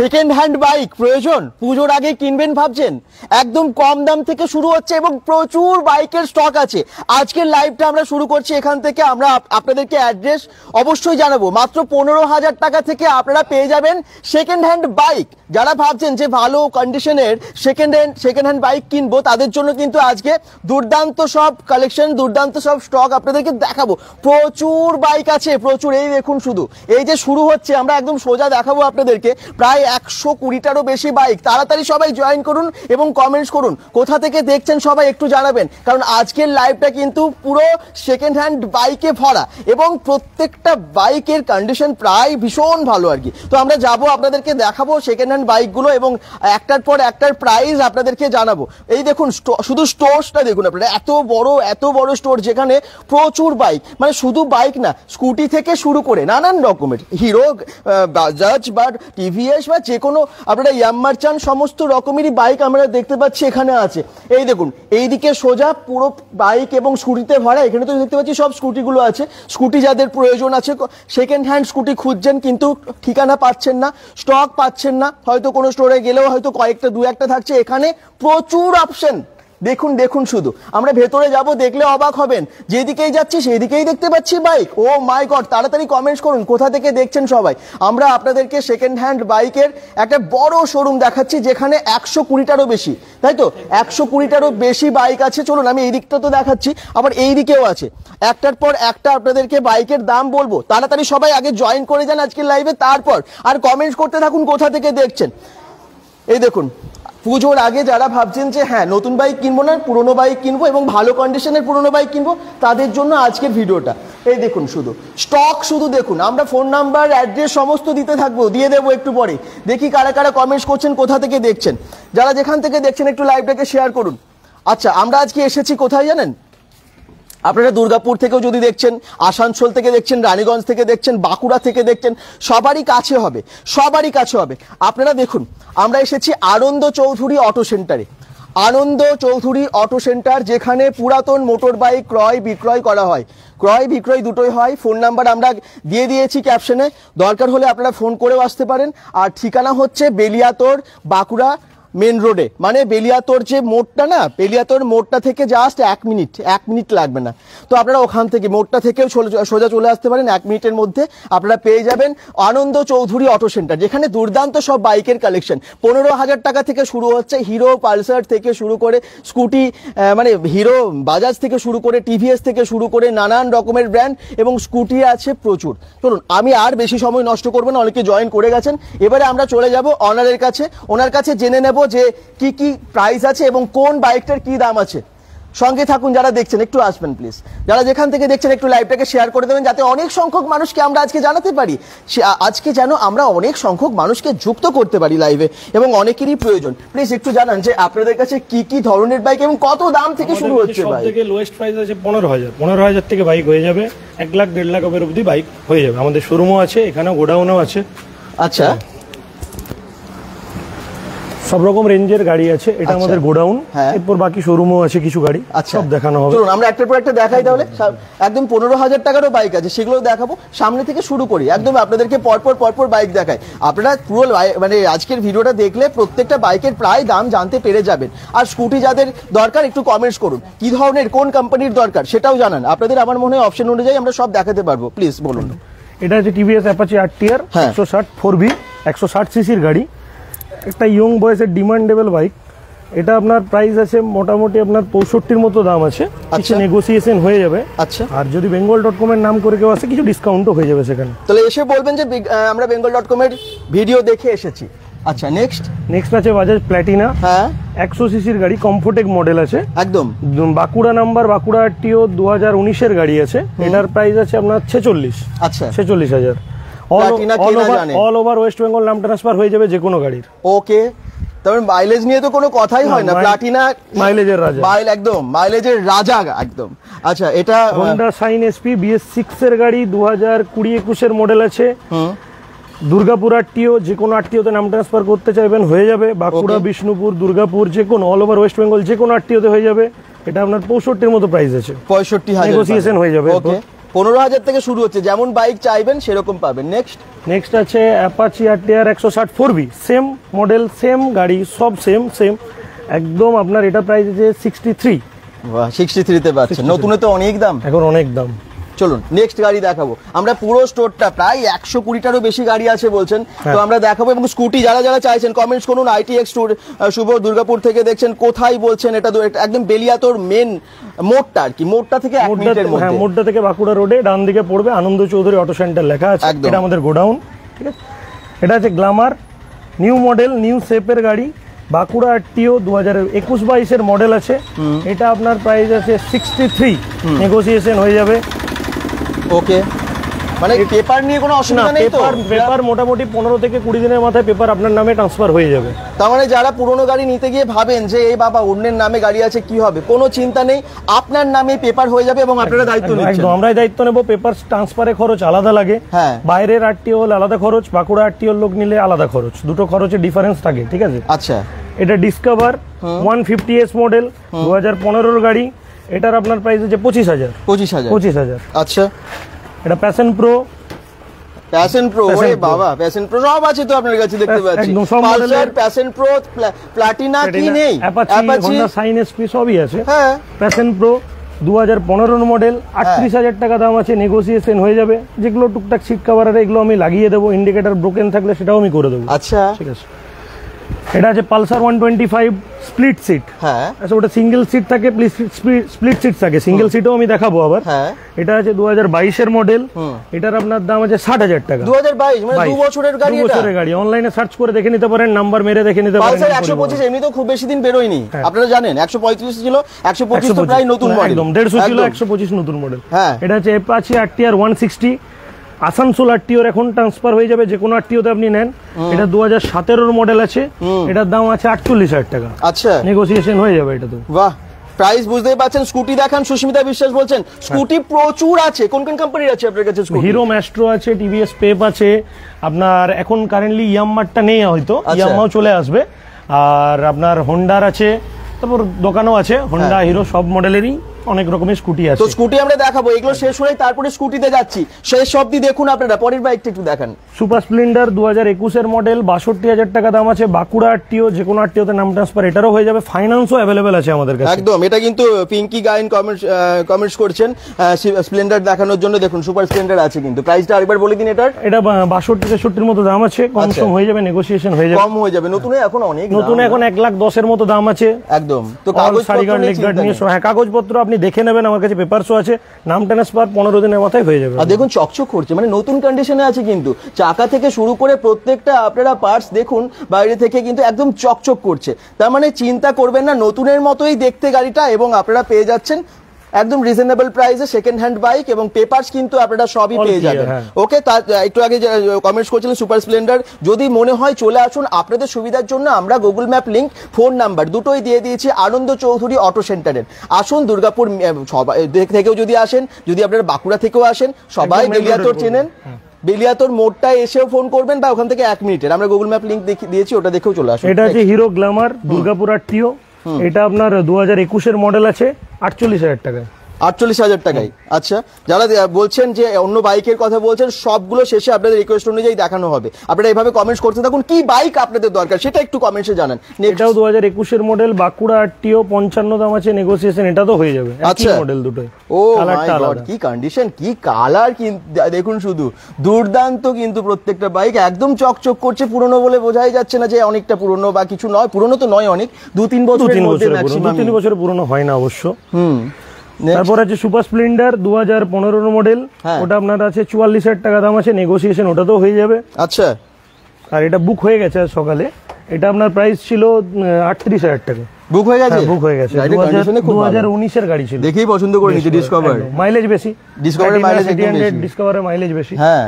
Second hand bike প্রয়োজন পুজোর আগে কিনবেন ভাবছেন একদম কম দাম থেকে শুরু হচ্ছে এবং প্রচুর বাইকের স্টক আছে আজকের লাইভটা আমরা শুরু করছি এখান থেকে আমরা আপনাদেরকে অ্যাড্রেস অবশ্যই জানাবো মাত্র পনেরো হাজার টাকা থেকে আপনারা পেয়ে যাবেন সেকেন্ড হ্যান্ড বাইক যারা ভাবছেন যে ভালো কন্ডিশনের second hand second hand bike কিনবো তাদের জন্য কিন্তু আজকে দুর্দান্ত সব কালেকশন দুর্দান্ত সব স্টক আপনাদেরকে দেখাবো প্রচুর বাইক আছে প্রচুর এই দেখুন শুধু এই যে শুরু হচ্ছে আমরা একদম সোজা দেখাবো আপনাদেরকে প্রায় একশো কুড়িটারও বেশি বাইক তাড়াতাড়ি সবাই জয়েন করুন এবং কমেন্টস করুন কোথা থেকে দেখছেন সবাই একটু জানাবেন কারণ আজকের লাইভটা কিন্তু পুরো সেকেন্ড হ্যান্ড বাইকে ভরা এবং প্রত্যেকটা বাইকের কন্ডিশন প্রায় ভীষণ ভালো আর কি তো আমরা যাব আপনাদেরকে দেখাবো সেকেন্ড হ্যান্ড বাইকগুলো এবং একটার পর একটার প্রাইস আপনাদেরকে জানাবো এই দেখুন শুধু স্টোরসটা দেখুন আপনারা এত বড় এত বড় স্টোর যেখানে প্রচুর বাইক মানে শুধু বাইক না স্কুটি থেকে শুরু করে নানান রকমের হিরো বাজাজ বা টিভিএস বা যে কোনো আপনারা ইয়াম্মার চান সমস্ত রকমেরই বাইক আমরা দেখতে পাচ্ছি এখানে আছে এই দেখুন এইদিকে সোজা পুরো বাইক এবং স্কুটিতে ভরা এখানে তো দেখতে পাচ্ছি সব স্কুটিগুলো আছে স্কুটি যাদের প্রয়োজন আছে সেকেন্ড হ্যান্ড স্কুটি খুঁজছেন কিন্তু ঠিকানা পাচ্ছেন না স্টক পাচ্ছেন না হয়তো কোনো স্টোরে গেলেও হয়তো কয়েকটা দু একটা থাকছে এখানে প্রচুর অপশন দেখুন দেখুন শুধু আমরা ভেতরে যাব দেখলে অবাক হবেন যেদিকেই যাচ্ছি সেদিকেই দেখতে পাচ্ছি বাইক ও মাই গড তাড়াতাড়ি কমেন্টস করুন কোথা থেকে দেখছেন সবাই আমরা আপনাদেরকে সেকেন্ড হ্যান্ড বাইকের একটা বড় শোরুম দেখাচ্ছি যেখানে একশো কুড়িটারও বেশি তাই তো একশো কুড়িটারও বেশি বাইক আছে চলুন আমি এই দিকটা তো দেখাচ্ছি আবার এই দিকেও আছে একটার পর একটা আপনাদেরকে বাইকের দাম বলবো তাড়াতাড়ি সবাই আগে জয়েন করে যান আজকের লাইভে তারপর আর কমেন্টস করতে থাকুন কোথা থেকে দেখছেন এই দেখুন পুজোর আগে যারা ভাবছেন যে হ্যাঁ নতুন বাইক কিনবো না পুরনো বাইক কিনবো এবং ভালো কন্ডিশনের পুরনো বাইক কিনবো তাদের জন্য আজকে ভিডিওটা এই দেখুন শুধু স্টক শুধু দেখুন আমরা ফোন নাম্বার অ্যাড্রেস সমস্ত দিতে থাকবো দিয়ে দেবো একটু পরে দেখি কারা কারা কমেন্টস করছেন কোথা থেকে দেখছেন যারা যেখান থেকে দেখছেন একটু লাইভটাকে শেয়ার করুন আচ্ছা আমরা আজকে এসেছি কোথায় জানেন আপনারা দুর্গাপুর থেকেও যদি দেখছেন আসানসোল থেকে দেখছেন রানীগঞ্জ থেকে দেখছেন বাঁকুড়া থেকে দেখছেন সবারই কাছে হবে সবারই কাছে হবে আপনারা দেখুন আমরা এসেছি আনন্দ চৌধুরী অটো সেন্টারে আনন্দ চৌধুরী অটো সেন্টার যেখানে পুরাতন মোটর বাইক ক্রয় বিক্রয় করা হয় ক্রয় বিক্রয় দুটোই হয় ফোন নাম্বার আমরা দিয়ে দিয়েছি ক্যাপশনে দরকার হলে আপনারা ফোন করেও আসতে পারেন আর ঠিকানা হচ্ছে বেলিয়াতোর বাঁকুড়া মেন রোডে মানে বেলিয়াতোর যে মোড়টা না বেলিয়াতোর মোড়টা থেকে জাস্ট এক মিনিট এক মিনিট লাগবে না তো আপনারা ওখান থেকে মোড়টা থেকেও সোজা চলে আসতে পারেন এক মিনিটের মধ্যে আপনারা পেয়ে যাবেন আনন্দ চৌধুরী অটো সেন্টার যেখানে দুর্দান্ত সব বাইকের কালেকশন পনেরো হাজার টাকা থেকে শুরু হচ্ছে হিরো পালসার থেকে শুরু করে স্কুটি মানে হিরো বাজাজ থেকে শুরু করে টিভিএস থেকে শুরু করে নানান রকমের ব্র্যান্ড এবং স্কুটি আছে প্রচুর চলুন আমি আর বেশি সময় নষ্ট করবো না অনেকে জয়েন করে গেছেন এবারে আমরা চলে যাব অনারের কাছে ওনার কাছে জেনে নেব বলবো যে কি কি প্রাইস আছে এবং কোন বাইকটার কি দাম আছে সঙ্গে থাকুন যারা দেখছেন একটু আসবেন প্লিজ যারা যেখান থেকে দেখছেন একটু লাইভটাকে শেয়ার করে দেবেন যাতে অনেক সংখ্যক মানুষকে আমরা আজকে জানাতে পারি আজকে যেন আমরা অনেক সংখ্যক মানুষকে যুক্ত করতে পারি লাইভে এবং অনেকেরই প্রয়োজন প্লিজ একটু জানান যে আপনাদের কাছে কি কি ধরনের বাইক এবং কত দাম থেকে শুরু হচ্ছে বাইক থেকে লোয়েস্ট প্রাইস আছে পনেরো হাজার পনেরো হাজার থেকে বাইক হয়ে যাবে এক লাখ দেড় লাখ অবধি বাইক হয়ে যাবে আমাদের শোরুমও আছে এখানে গোডাউনও আছে আচ্ছা সব রকম রেঞ্জের গাড়ি আছে এটা আচ্ছা। আমাদের গোডাউন হ্যাঁ। এরপর বাকি শোরুমও আছে কিছু গাড়ি আচ্ছা। সব দেখানো হবে চলুন আমরা একটার পর একটা দেখাই তাহলে একদম পনেরো হাজার টাকারও বাইক আছে সেগুলো দেখাবো সামনে থেকে শুরু করি একদম আপনাদেরকে পরপর পরপর বাইক দেখাই আপনারা পুরো মানে আজকের ভিডিওটা দেখলে প্রত্যেকটা বাইকের প্রায় দাম জানতে পেরে যাবেন আর স্কুটি যাদের দরকার একটু কমেন্টস করুন কি ধরনের কোন কোম্পানির দরকার সেটাও জানান আপনাদের আমার মনে হয় অপশন অনুযায়ী আমরা সব দেখাতে পারবো প্লিজ বলুন এটা হচ্ছে টিভিএস অ্যাপাচি আর টিয়ার একশো ষাট ফোর বি একশো ষাট সিসির গাড়ি একটা ইয়ং বয়সের ডিমান্ডেবল বাইক এটা আপনার প্রাইস আছে মোটামুটি আপনার পঁয়ষট্টির মতো দাম আছে আচ্ছা। কিছু নেগোসিয়েশন হয়ে যাবে আচ্ছা আর যদি বেঙ্গল ডট কম এর নাম করে কেউ আসে কিছু ডিসকাউন্টও হয়ে যাবে সেখানে তাহলে এসে বলবেন যে আমরা বেঙ্গল ডট কম এর ভিডিও দেখে এসেছি আচ্ছা নেক্সট নেক্সট আছে বাজাজ প্ল্যাটিনা হ্যাঁ একশো সিসির গাড়ি কমফোর্টেক মডেল আছে একদম বাঁকুড়া নাম্বার বাঁকুড়া টিও দু হাজার উনিশের গাড়ি আছে এনার প্রাইস আছে আপনার ছেচল্লিশ আচ্ছা ছেচল্লিশ হাজার অল ওভার ওয়েস্ট বেঙ্গল নাম ট্রান্সফার হয়ে যাবে ওকে মাইলেজ নিয়ে তো কোনো কথাই হয় না মাইলেজের রাজা একদম মাইলেজের রাজা একদম আচ্ছা এটা হোন্ডা সাইন বিএস গাড়ি কুড়ি একুশের মডেল আছে দুর্গাপুর আটটিও যে কোনো আটটিওতে নাম ট্রান্সফার করতে চাইবেন হয়ে যাবে বাঁকুড়া বিষ্ণুপুর দুর্গাপুর যে কোনো অল ওভার ওয়েস্ট বেঙ্গল যে কোনো আটটিওতে হয়ে যাবে এটা আপনার পঁয়ষট্টির মতো প্রাইস আছে পঁয়ষট্টি হাজার হয়ে যাবে ওকে পনেরো হাজার থেকে শুরু হচ্ছে যেমন বাইক চাইবেন সেরকম পাবেন নেক্সট নেক্সট আছে অ্যাপাচি আর টিআর একশো ষাট four V same model same গাড়ি সব সেম সেম একদম আপনার এটা প্রাইস আছে সিক্সটি থ্রি সিক্সটি থ্রিতে পাচ্ছেন নতুনে তো অনেক দাম এখন অনেক দাম চলুন নেক্সট গাড়ি দেখাবো আমরা পুরো স্টোরটা প্রায় একশো কুড়িটারও বেশি গাড়ি আছে বলছেন হ্যাঁ। তো আমরা দেখাবো এবং স্কুটি যারা যারা চাইছেন কমেন্টস করুন আইটি এক্স টুর শুভ দুর্গাপুর থেকে দেখছেন কোথায় বলছেন এটা একদম বেলিয়াতোর মেন মোড়টা আর কি মোড়টা থেকে হ্যাঁ মোড়টা থেকে বাঁকুড়া রোডে ডান দিকে পড়বে আনন্দ চৌধুরী অটো সেন্টার লেখা আছে এটা আমাদের গোডাউন ঠিক আছে এটা আছে গ্লামার নিউ মডেল নিউ শেপের গাড়ি বাঁকুড়া আরটিও দু হাজার একুশ বাইশের মডেল আছে এটা আপনার প্রাইস আছে সিক্সটি থ্রি নেগোসিয়েশন হয়ে যাবে ওকে মানে পেপার নিয়ে কোনো অসুবিধা নেই তো পেপার মোটামুটি পনেরো থেকে কুড়ি দিনের মাথায় পেপার আপনার নামে ট্রান্সফার হয়ে যাবে তার মানে যারা পুরনো গাড়ি নিতে গিয়ে ভাবেন যে এই বাবা অন্যের নামে গাড়ি আছে কি হবে কোনো চিন্তা নেই আপনার নামে পেপার হয়ে যাবে এবং আপনারা দায়িত্ব নিচ্ছেন আমরাই দায়িত্ব নেব পেপার ট্রান্সফারে খরচ আলাদা লাগে হ্যাঁ বাইরের আরটিওল আলাদা খরচ বাঁকুড়া আরটিওল লোক নিলে আলাদা খরচ দুটো খরচে ডিফারেন্স থাকে ঠিক আছে আচ্ছা এটা Discover one fifty S model দু হাজার পনেরোর গাড়ি এটার আপনার প্রাইস হচ্ছে পঁচিশ হাজার পঁচিশ হাজার পঁচিশ হাজার আচ্ছা এটা প্যাশন প্রো প্যাশন প্রো ওরে বাবা প্যাশন প্রো সব আছে তো আপনার কাছে দেখতে হ্যাঁ, পাচ্ছি পালসার প্যাশন প্রো প্লাটিনা কি নেই অ্যাপাচি হোন্ডা সাইন এসপি সবই আছে হ্যাঁ প্যাশন প্রো দু হাজার পনেরোর মডেল হ্যাঁ। আটত্রিশ হাজার টাকা দাম আছে নেগোসিয়েশন হয়ে যাবে যেগুলো টুকটাক সিট কাভার এগুলো আমি লাগিয়ে দেবো ইন্ডিকেটার ব্রোকেন থাকলে সেটাও আমি করে দেবো আচ্ছা ঠিক আছে এটা আছে Pulsar one twenty five split seat হ্যাঁ আচ্ছা ওটা সিঙ্গেল সিট থাকে স্প্লিট সিট থাকে সিঙ্গেল সিটও আমি দেখাবো আবার হ্যাঁ। এটা আছে দু হাজার বাইশের মডেল এটার আপনার দাম আছে ষাট হাজার টাকা দু হাজার বাইশ মানে বছরের গাড়ি বছরের গাড়ি অনলাইনে সার্চ করে দেখে নিতে পারেন নাম্বার মেরে দেখে নিতে পারেন একশো পঁচিশ এমনি তো খুব বেশি দিন বেরোয়নি হ্যাঁ। আপনারা জানেন একশো পঁয়ত্রিশ ছিল একশো পঁচিশ প্রায় নতুন মডেল একদম দেড়শো ছিল একশো পঁচিশ নতুন মডেল হ্যাঁ এটা হচ্ছে Apache R T R one sixty Asansol আরটিওর এখন ট্রান্সফার হয়ে যাবে যে কোনো আরটিওতে আপনি নেন এটা দু হাজার সতেরোর মডেল আছে এটার দাম আছে আটচল্লিশ হাজার টাকা আচ্ছা নেগোসিয়েশন হয়ে যাবে এটা তো বাহ প্রাইস বুঝতেই পাচ্ছেন স্কুটি দেখান সুস্মিতা বিশ্বাস বলছেন স্কুটি হ্যাঁ। প্রচুর আছে কোন কোন কোম্পানির আছে আপনার কাছে হিরো ম্যাস্ট্রো আছে টিভিএস পেপ আছে আপনার এখন কারেন্টলি ইয়াম্মারটা নেই হয়তো ইয়াম্মাও আচ্ছা। চলে আসবে আর আপনার হোন্ডার আছে তারপর দোকানও আছে হোন্ডা হিরো হ্যাঁ। সব মডেলেরই অনেক রকমের স্কুটি আছে তো স্কুটি আমরা দেখাবো এগুলো শেষ হয়ে তারপরে স্কুটিতে যাচ্ছি শেষ অবধি দেখুন আপনারা পরের বাইকটা একটু দেখান সুপার স্প্লেন্ডার দু হাজার একুশের মডেল বাষট্টি হাজার টাকা দাম আছে বাঁকুড়া আটটিও যে কোনো আটটিওতে নাম ট্রান্সফার এটারও হয়ে যাবে ফাইন্যান্সও অ্যাভেলেবেল আছে আমাদের কাছে একদম এটা কিন্তু পিঙ্কি গাইন কমেন্টস কমেন্টস করছেন স্প্লেন্ডার দেখানোর জন্য দেখুন সুপার স্প্লেন্ডার আছে কিন্তু প্রাইসটা আরেকবার বলে দিন এটার এটা বাষট্টি তেষট্টির মতো দাম আছে কম আচ্ছা। সম হয়ে যাবে নেগোসিয়েশন হয়ে যাবে কম হয়ে যাবে নতুন এখন অনেক নতুন এখন এক লাখ দশের মতো দাম আছে একদম তো কাগজ সারিগান লেগগার্ড নিয়ে হ্যাঁ কাগজপত্র আপনি দেখে নেবেন আমার কাছে পেপারসও আছে নাম ট্রান্সফার পনেরো দিনের মাথায় হয়ে যাবে আর দেখুন চকচক করছে মানে নতুন কন্ডিশনে আছে কিন্তু চার টাকা থেকে শুরু করে প্রত্যেকটা আপনারা পার্টস দেখুন বাইরে থেকে কিন্তু একদম চকচক করছে তার মানে চিন্তা করবেন না নতুনের মতোই দেখতে গাড়িটা এবং আপনারা পেয়ে যাচ্ছেন একদম রিজনেবল প্রাইসে সেকেন্ড হ্যান্ড বাইক এবং পেপারস কিন্তু আপনারা সবই পেয়ে যাবেন ওকে হ্যাঁ। তার একটু আগে কমেন্টস করছিলেন সুপার স্প্লেন্ডার যদি মনে হয় চলে আসুন আপনাদের সুবিধার জন্য আমরা Google map link phone number দুটোই দিয়ে দিয়েছি আনন্দ চৌধুরী অটো সেন্টারের আসুন দুর্গাপুর সবাই থেকেও যদি আসেন যদি আপনারা বাঁকুড়া থেকেও আসেন সবাই গেলিয়াতর চেনেন হ্যাঁ। বেলিয়াতোর মোডটা এসেও ফোন করবেন বা ওখান থেকে এক মিনিটের আমরা গুগল ম্যাপ লিঙ্ক দিয়েছি ওটা দেখেও চলে আসবে এটা হচ্ছে হিরো গ্ল্যামার দুর্গাপুর আটটিও এটা আপনার দু হাজার একুশের মডেল আছে আটচল্লিশ হাজার টাকায় আটচল্লিশ হাজার টাকায় আচ্ছা যারা বলছেন যে অন্য বাইকের কথা বলছেন সবগুলো শেষে আপনাদের রিকোয়েস্ট অনুযায়ী দেখানো হবে আপনারা এভাবে কমেন্টস করতে থাকুন কি বাইক আপনাদের দরকার সেটা একটু কমেন্টসে জানান এটাও দু হাজার একুশের মডেল বাঁকুড়া আটটিও পঞ্চান্ন দাম আছে নেগোসিয়েশন এটা তো হয়ে যাবে আচ্ছা মডেল দুটোই ও কি কন্ডিশন কি কালার দেখুন শুধু দুর্দান্ত কিন্তু প্রত্যেকটা বাইক একদম চকচক করছে পুরনো বলে বোঝাই যাচ্ছে না যে অনেকটা পুরনো বা কিছু নয় পুরনো তো নয় অনেক দু তিন বছর তিন বছর পুরনো হয় না অবশ্য হুম তারপর আছে সুপার স্প্লেন্ডার দু হাজার পনেরোর মডেল হ্যাঁ। ওটা আপনার আছে চুয়াল্লিশ হাজার টাকা দাম আছে নেগোসিয়েশন ওটা তো হয়ে যাবে আচ্ছা আর এটা বুক হয়ে গেছে আজ সকালে এটা আপনার প্রাইস ছিল আটত্রিশ হাজার টাকা বুক হয়ে গেছে বুক হ্যাঁ, হয়ে গেছে দু হাজার উনিশের গাড়ি ছিল দেখেই পছন্দ করে নিয়েছি ডিসকভার মাইলেজ বেশি ডিসকভারের মাইলেজ একদম বেশি ডিসকভারের মাইলেজ বেশি হ্যাঁ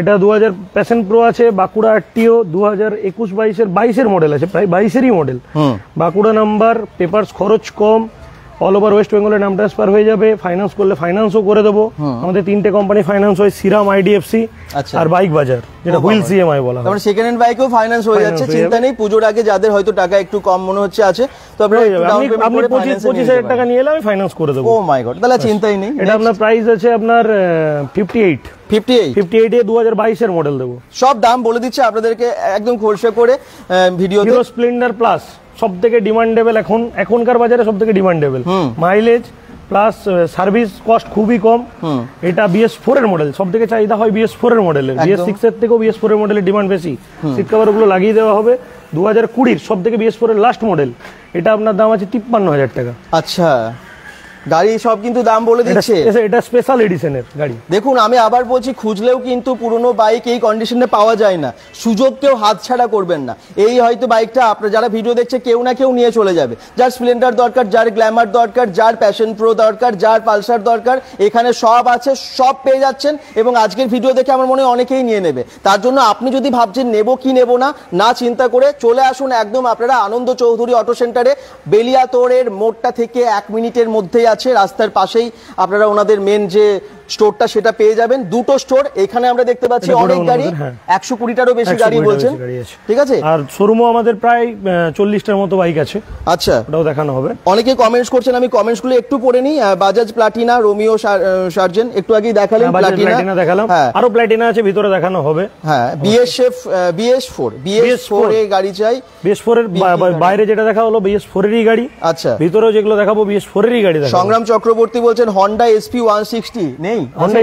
এটা দু হাজার প্যাশন প্রো আছে বাঁকুড়া আটটিও দু হাজার একুশ বাইশের বাইশের মডেল আছে প্রায় বাইশেরই মডেল বাঁকুড়া নাম্বার পেপারস খরচ কম অল ওভার ওয়েস্ট বেঙ্গলের নাম ট্রান্সফার হয়ে যাবে ফাইন্যান্স করলে ফাইন্যান্সও করে দেবো আমাদের তিনটে কোম্পানি ফাইন্যান্স হয় সিরাম আইডিএফসি আচ্ছা। আর বাইক বাজার যেটা হুইল oh, সিএমআই বলা হয় সেকেন্ড হ্যান্ড বাইকও ফাইন্যান্স হয়ে যাচ্ছে চিন্তা নেই পুজোর আগে যাদের হয়তো টাকা একটু কম মনে হচ্ছে আছে তো আপনি আপনি পঁচিশ পঁচিশ হাজার টাকা নিয়ে এলে আমি ফাইন্যান্স করে দেবো ও মাই গড তাহলে চিন্তাই নেই এটা আপনার প্রাইস আছে আপনার ফিফটি এইট মডেল দেবো সব দাম বলে দিচ্ছে আপনাদেরকে একদম খোলসা করে ভিডিও স্প্লেন্ডার প্লাস সব থেকে ডিমান্ডেবল এখন এখনকার বাজারে সব থেকে demandable mileage plus service cost খুবই কম এটা বিএস ফোর এর মডেল সব থেকে চাহিদা হয় বিএস ফোর এর মডেলের বিএস সিক্স এর থেকেও বিএস ফোর এর মডেলের ডিমান্ড বেশি সিট গুলো লাগিয়ে দেওয়া হবে দু হাজার কুড়ির সব থেকে বিএস ফোর এর লাস্ট মডেল এটা আপনার দাম আছে তিপ্পান্ন হাজার টাকা আচ্ছা গাড়ি সব কিন্তু দাম বলে দিচ্ছে এটা স্পেশাল এডিশনের গাড়ি দেখুন আমি আবার বলছি খুঁজলেও কিন্তু পুরনো বাইক এই কন্ডিশনে পাওয়া যায় না সুযোগকেও হাতছাড়া করবেন না এই হয়তো বাইকটা আপনারা যারা ভিডিও দেখছে কেউ না কেউ নিয়ে চলে যাবে যার স্প্লেন্ডার দরকার যার গ্ল্যামার দরকার যার প্যাশন প্রো দরকার যার পালসার দরকার এখানে সব আছে সব পেয়ে যাচ্ছেন এবং আজকের ভিডিও দেখে আমার মনে হয় অনেকেই নিয়ে নেবে তার জন্য আপনি যদি ভাবছেন নেব কি নেব না না চিন্তা করে চলে আসুন একদম আপনারা আনন্দ চৌধুরী অটো সেন্টারে বেলিয়াতোড়ের মোড়টা থেকে এক মিনিটের মধ্যেই আছে রাস্তার পাশেই আপনারা ওনাদের মেন যে স্টোরটা সেটা পেয়ে যাবেন দুটো স্টোর এখানে আমরা দেখতে পাচ্ছি অনেক গাড়ি হ্যাঁ। একশো কুড়িটারও বেশি গাড়ি বলছেন ঠিক আছে আর শোরুমও আমাদের প্রায় চল্লিশটার মতো বাইক আছে আচ্ছা ওটাও দেখানো হবে অনেকে কমেন্টস করছেন আমি কমেন্টস গুলো একটু পড়ে নিই বাজাজ প্লাটিনা রোমিও সার্জেন একটু আগেই দেখালেন প্লাটিনা হ্যাঁ, দেখালাম হ্যাঁ। আরো প্লাটিনা আছে ভিতরে দেখানো হবে হ্যাঁ BSF BS four BS four এ গাড়ি চাই বিএস ফোর এর বাইরে যেটা দেখা হলো বিএস ফোর এরই গাড়ি আচ্ছা ভিতরেও যেগুলো দেখাবো বিএস ফোর এরই গাড়ি সংগ্রাম চক্রবর্তী বলছেন হন্ডা এসপি ওয়ান সিক্সটি নেই আচ্ছা,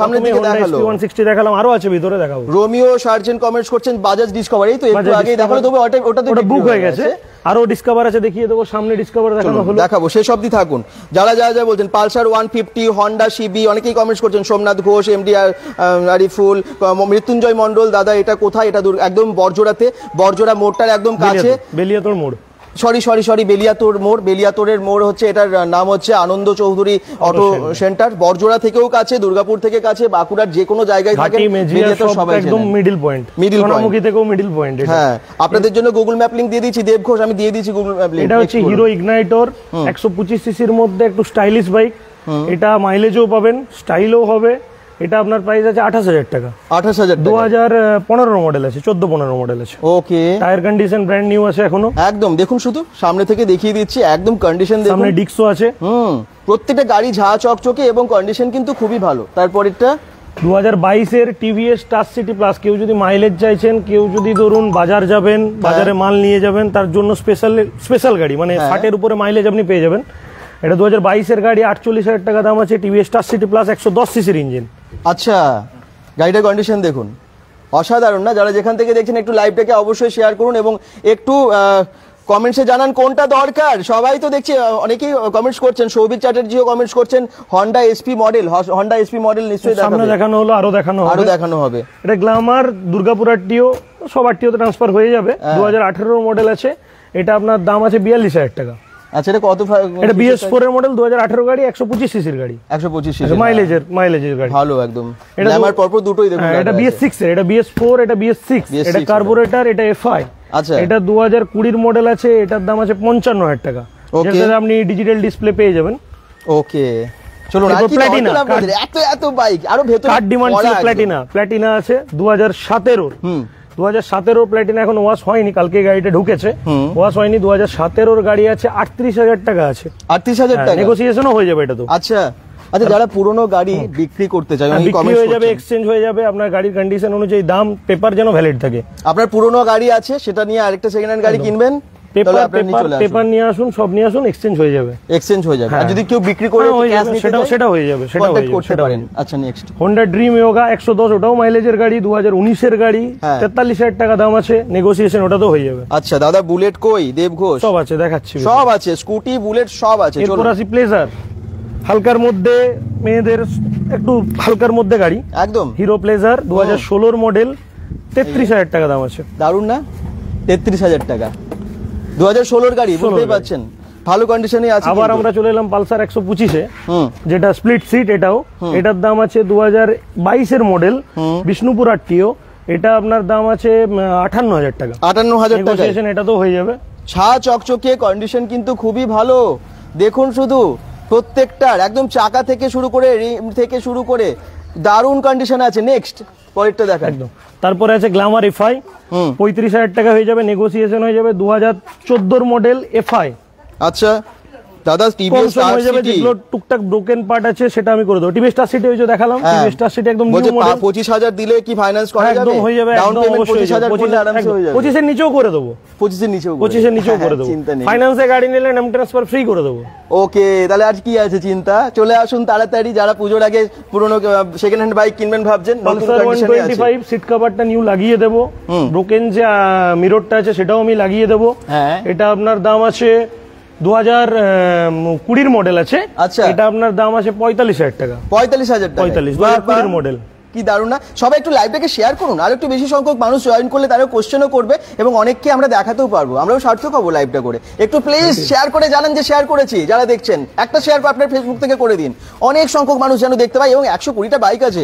সামনে দেখা রোমিও সার্জেন্ট করছেন বাজাজ এই ডিসকভার আছে সামনে দেখাবো থাকুন যারা যারা বলছেন পালসার হন্ডা অনেকেই কমেন্টস করছেন সোমনাথ ঘোষ এম ডি আরিফুল মৃত্যুঞ্জয় মন্ডল দাদা এটা কোথায় এটা একদম বর্জোড়াতে বর্জোড়া মোড়টার একদম কাছে বেলিয়াতর মোড় সরি সরি সরি বেলিয়াতোর মোড় বেলিয়াতোরের মোড় হচ্ছে এটার নাম হচ্ছে আনন্দ চৌধুরী অটো সেন্টার বরজোড়া থেকেও কাছে দুর্গাপুর থেকে কাছে বাঁকুড়ার যে কোনো জায়গায় থাকে বেলিয়াতোর সবাই একদম মিডল পয়েন্ট মিডল সোনামুখী থেকেও মিডল পয়েন্ট হ্যাঁ আপনাদের জন্য গুগল ম্যাপ লিংক দিয়ে দিয়েছি দেবঘোষ আমি দিয়ে দিয়েছি গুগল ম্যাপ লিংক এটা হচ্ছে হিরো ইগনাইটর 125 সিসির মধ্যে একটু স্টাইলিশ বাইক এটা মাইলেজও পাবেন স্টাইলও হবে এটা আপনার প্রাইস আছে আঠাশ হাজার টাকা আঠাশ হাজার দু হাজার পনেরো মডেল আছে চোদ্দ পনেরো মডেল আছে okay tyre condition brand new আছে এখনো একদম দেখুন শুধু সামনে থেকে দেখিয়ে দিচ্ছি একদম কন্ডিশন সামনে ডিক্সো আছে হুম প্রত্যেকটা গাড়ি ঝা চকচকে এবং কন্ডিশন কিন্তু খুবই ভালো তারপর তারপরেরটা দু হাজার বাইশের টিভিএস টাচ সিটি প্লাস কেউ যদি মাইলেজ চাইছেন কেউ যদি ধরুন বাজার যাবেন হ্যাঁ। বাজারে মাল নিয়ে যাবেন তার জন্য স্পেশাল স্পেশাল গাড়ি মানে হ্যাঁ। ষাটের উপরে মাইলেজ আপনি পেয়ে যাবেন এটা দু হাজার বাইশের গাড়ি আটচল্লিশ হাজার টাকা দাম আছে টিভিএস স্টার সিটি প্লাস একশো দশ সিসির ইঞ্জিন আচ্ছা গাড়িটার কন্ডিশন দেখুন অসাধারণ না যারা যেখান থেকে দেখছেন একটু লাইভটাকে অবশ্যই শেয়ার করুন এবং একটু কমেন্টসে জানান কোনটা দরকার সবাই তো দেখছি অনেকেই কমেন্টস করছেন সৌভিক চ্যাটার্জিও কমেন্টস করছেন Honda SP model Honda SP model নিশ্চয়ই সামনে দেখানো হলো আরো দেখানো আরো দেখানো হবে এটা গ্ল্যামার দুর্গাপুরারটিও সবারটিও ট্রান্সফার হয়ে যাবে দু হাজার মডেল আছে এটা আপনার দাম আছে বিয়াল্লিশ হাজার টাকা আচ্ছা এটা কত এটা BS4 এর মডেল 2018 গাড়ি 125 সিসির গাড়ি 125 সিসি মাইলেজের মাইলেজের গাড়ি ভালো একদম এটা আমার পরপর দুটোই দেখুন হ্যাঁ, এটা BS6 এর এটা BS4 এটা BS6 এটা কার্বোরেটর এটা FI আচ্ছা এটা 2020 এর মডেল আছে এটার দাম আছে 55000 টাকা যেটা আপনি ডিজিটাল ডিসপ্লে পেয়ে যাবেন ওকে চলুন আর কি প্লাটিনা এত এত বাইক আরো ভেতরে কার ডিমান্ড প্লাটিনা প্লাটিনা আছে 2017 এর হুম দু হাজার সতেরো প্ল্যাটিনা এখন ওয়াশ হয়নি কালকে গাড়িটা ঢুকেছে ওয়াশ হয়নি দু হাজার সতেরোর গাড়ি আছে আটত্রিশ হাজার টাকা আছে আটত্রিশ হাজার হ্যাঁ, টাকা নেগোসিয়েশনও হয়ে যাবে এটা তো আচ্ছা আচ্ছা যারা আচ্ছা। পুরনো গাড়ি বিক্রি করতে চায় হ্যাঁ, মানে বিক্রি হয়ে যাবে এক্সচেঞ্জ হয়ে যাবে আপনার গাড়ির কন্ডিশন অনুযায়ী দাম পেপার যেন ভ্যালিড থাকে আপনার পুরনো গাড়ি আছে সেটা নিয়ে আরেকটা সেকেন্ড হ্যান্ড গাড়ি কিনবেন পেপার পেপার নিয়ে আসুন সব নিয়ে আসুন এক্সচেঞ্জ হয়ে যাবে এক্সচেঞ্জ হয়ে যাবে আর হ্যাঁ। যদি কেউ বিক্রি করে ক্যাশ নিতে সেটা সেটা হয়ে যাবে সেটা হয়ে যাবে সেটা পারেন আচ্ছা নেক্সট Honda Dream Yoga 110 ওটাও মাইলেজের গাড়ি 2019 উনিশের গাড়ি হ্যাঁ। তেতাল্লিশ হাজার টাকা দাম আছে নেগোসিয়েশন ওটা তো হয়ে যাবে আচ্ছা দাদা বুলেট কই দেব সব আছে দেখাচ্ছি সব আছে স্কুটি বুলেট সব আছে এরপর প্লেজার হালকার মধ্যে মেয়েদের একটু হালকার মধ্যে গাড়ি একদম হিরো প্লেজার 2016 ষোলোর মডেল তেত্রিশ হাজার টাকা দাম আছে দারুণ না তেত্রিশ হাজার টাকা দু ষোলোর গাড়ি বুঝতেই পারছেন ভালো কন্ডিশনে আছে আবার আমরা চলে এলাম পালসার একশো পঁচিশে যেটা স্প্লিট সিট এটাও এটার দাম আছে দু হাজার বাইশের মডেল বিষ্ণুপুর আটটিও এটা আপনার দাম আছে আটান্ন হাজার টাকা আটান্ন হাজার টাকা এটা তো হয়ে যাবে ছা চকচকে কন্ডিশন কিন্তু খুবই ভালো দেখুন শুধু প্রত্যেকটার একদম চাকা থেকে শুরু করে রিম থেকে শুরু করে দারুণ কন্ডিশন আছে নেক্সট পরেরটা দেখা একদম তারপরে আছে গ্ল্যামার এফআই পঁয়ত্রিশ হাজার টাকা হয়ে যাবে নেগোসিয়েশন হয়ে যাবে দু হাজার মডেল এফআই আচ্ছা দাদা টিভিএস আর সিটি টুকটাক ব্রোকেন পার্ট আছে সেটা আমি করে দেবো টিভিএস স্টার সিটি ওই যে দেখালাম টিভিএস আর সিটি একদম নিউ মডেল 25000 দিলে কি ফাইনান্স করা হ্যাঁ, যাবে একদম হয়ে যাবে ডাউন পেমেন্ট 25000 করলে আরামসে হয়ে যাবে 25 এর নিচেও করে দেবো 25 এর নিচেও 25 এর নিচেও করে দেব ফাইনান্সে হ্যাঁ, গাড়ি নিলে নাম ট্রান্সফার ফ্রি করে দেবো ওকে তাহলে আর কি আছে চিন্তা চলে আসুন তাড়াতাড়ি যারা পুজোর আগে পুরনো সেকেন্ড হ্যান্ড বাইক কিনবেন ভাবছেন পালসার 125 সিট কভারটা নিউ লাগিয়ে দেবো ব্রোকেন যে মিররটা আছে সেটাও আমি লাগিয়ে দেব হ্যাঁ। এটা আপনার দাম আছে দু হাজার কুড়ির মডেল আছে আচ্ছা এটা আপনার দাম আছে পঁয়তাল্লিশ হাজার টাকা পঁয়তাল্লিশ হাজার পঁয়তাল্লিশ দু হাজার কুড়ির মডেল কি দারুণ না সবাই একটু লাইভটাকে শেয়ার করুন আর একটু বেশি সংখ্যক মানুষ জয়েন করলে তারা কোশ্চেনও করবে এবং অনেককে আমরা দেখাতেও পারবো আমরাও সার্থক হবো লাইভটা করে একটু প্লিজ শেয়ার করে জানান যে শেয়ার করেছি যারা দেখছেন একটা শেয়ার আপনার ফেসবুক থেকে করে দিন অনেক সংখ্যক মানুষ যেন দেখতে পায় এবং একশো কুড়িটা বাইক আছে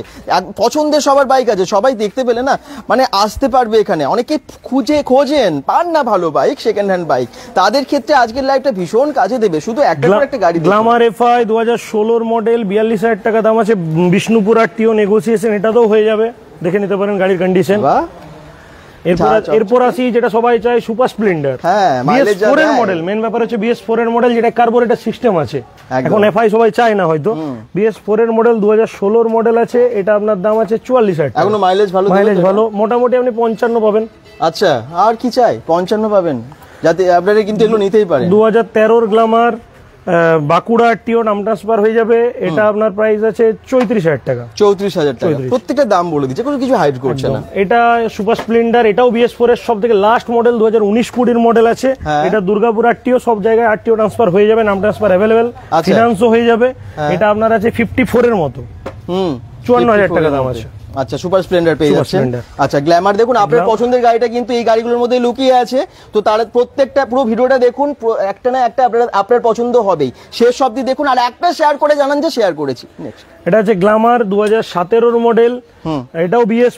পছন্দের সবার বাইক আছে সবাই দেখতে পেলে না মানে আসতে পারবে এখানে অনেকে খুঁজে খোঁজেন পান না ভালো বাইক সেকেন্ড হ্যান্ড বাইক তাদের ক্ষেত্রে আজকের লাইভটা ভীষণ কাজে দেবে শুধু একটা একটা গাড়ি গ্লামার এফআই দু হাজার ষোলোর মডেল বিয়াল্লিশ হাজার টাকা দাম আছে বিষ্ণুপুর আর টিও নেগোসিয়েশন এটাতেও হয়ে যাবে দেখে নিতে পারেন গাড়ির কন্ডিশন বা এরপর এরপর আসি যেটা সবাই চায় সুপার স্প্লেন্ডার হ্যাঁ বিএস ফোর এর মডেল মেন ব্যাপার হচ্ছে বিএস ফোর এর মডেল যেটা কার্বোরেটার সিস্টেম আছে এখন এফআই সবাই চায় না হয়তো বিএস ফোর এর মডেল দু হাজার ষোলোর মডেল আছে এটা আপনার দাম আছে চুয়াল্লিশ হাজার এখন মাইলেজ ভালো মাইলেজ ভালো মোটামুটি আপনি পঞ্চান্ন পাবেন আচ্ছা আর কি চাই পঞ্চান্ন পাবেন যাতে আপনারা কিন্তু এগুলো নিতেই পারেন দু হাজার তেরোর গ্লামার বাঁকুড়া টিও নাম ট্রান্সফার হয়ে যাবে এটা আপনার প্রাইস আছে চৌত্রিশ হাজার টাকা চৌত্রিশ হাজার টাকা প্রত্যেকটা দাম বলে দিচ্ছে কিছু হাইড করছে না এটা সুপার স্প্লেন্ডার এটাও বিএস ফোর এর সব থেকে লাস্ট মডেল দু হাজার উনিশ কুড়ির মডেল আছে হ্যাঁ। এটা দুর্গাপুর আরটিও সব জায়গায় আরটিও ট্রান্সফার হয়ে যাবে নাম ট্রান্সফার অ্যাভেলেবেল ফিনান্সও হয়ে যাবে হ্যাঁ। এটা আপনার আছে ফিফটি ফোর এর মতো হুম চুয়ান্ন হাজার টাকা দাম আছে আচ্ছা সুপার স্প্লেন্ডার পেয়ে যাচ্ছেন আচ্ছা গ্ল্যামার দেখুন আপনার পছন্দের গাড়িটা কিন্তু এই গাড়িগুলোর মধ্যে লুকিয়ে আছে তো তার প্রত্যেকটা পুরো ভিডিওটা দেখুন একটা না একটা আপনার আপনার পছন্দ হবেই শেষ শব্দ দেখুন আর একটা শেয়ার করে জানান যে শেয়ার করেছি নেক্সট এটা হচ্ছে গ্লামার দু হাজার সতেরোর মডেল এটাও বিএস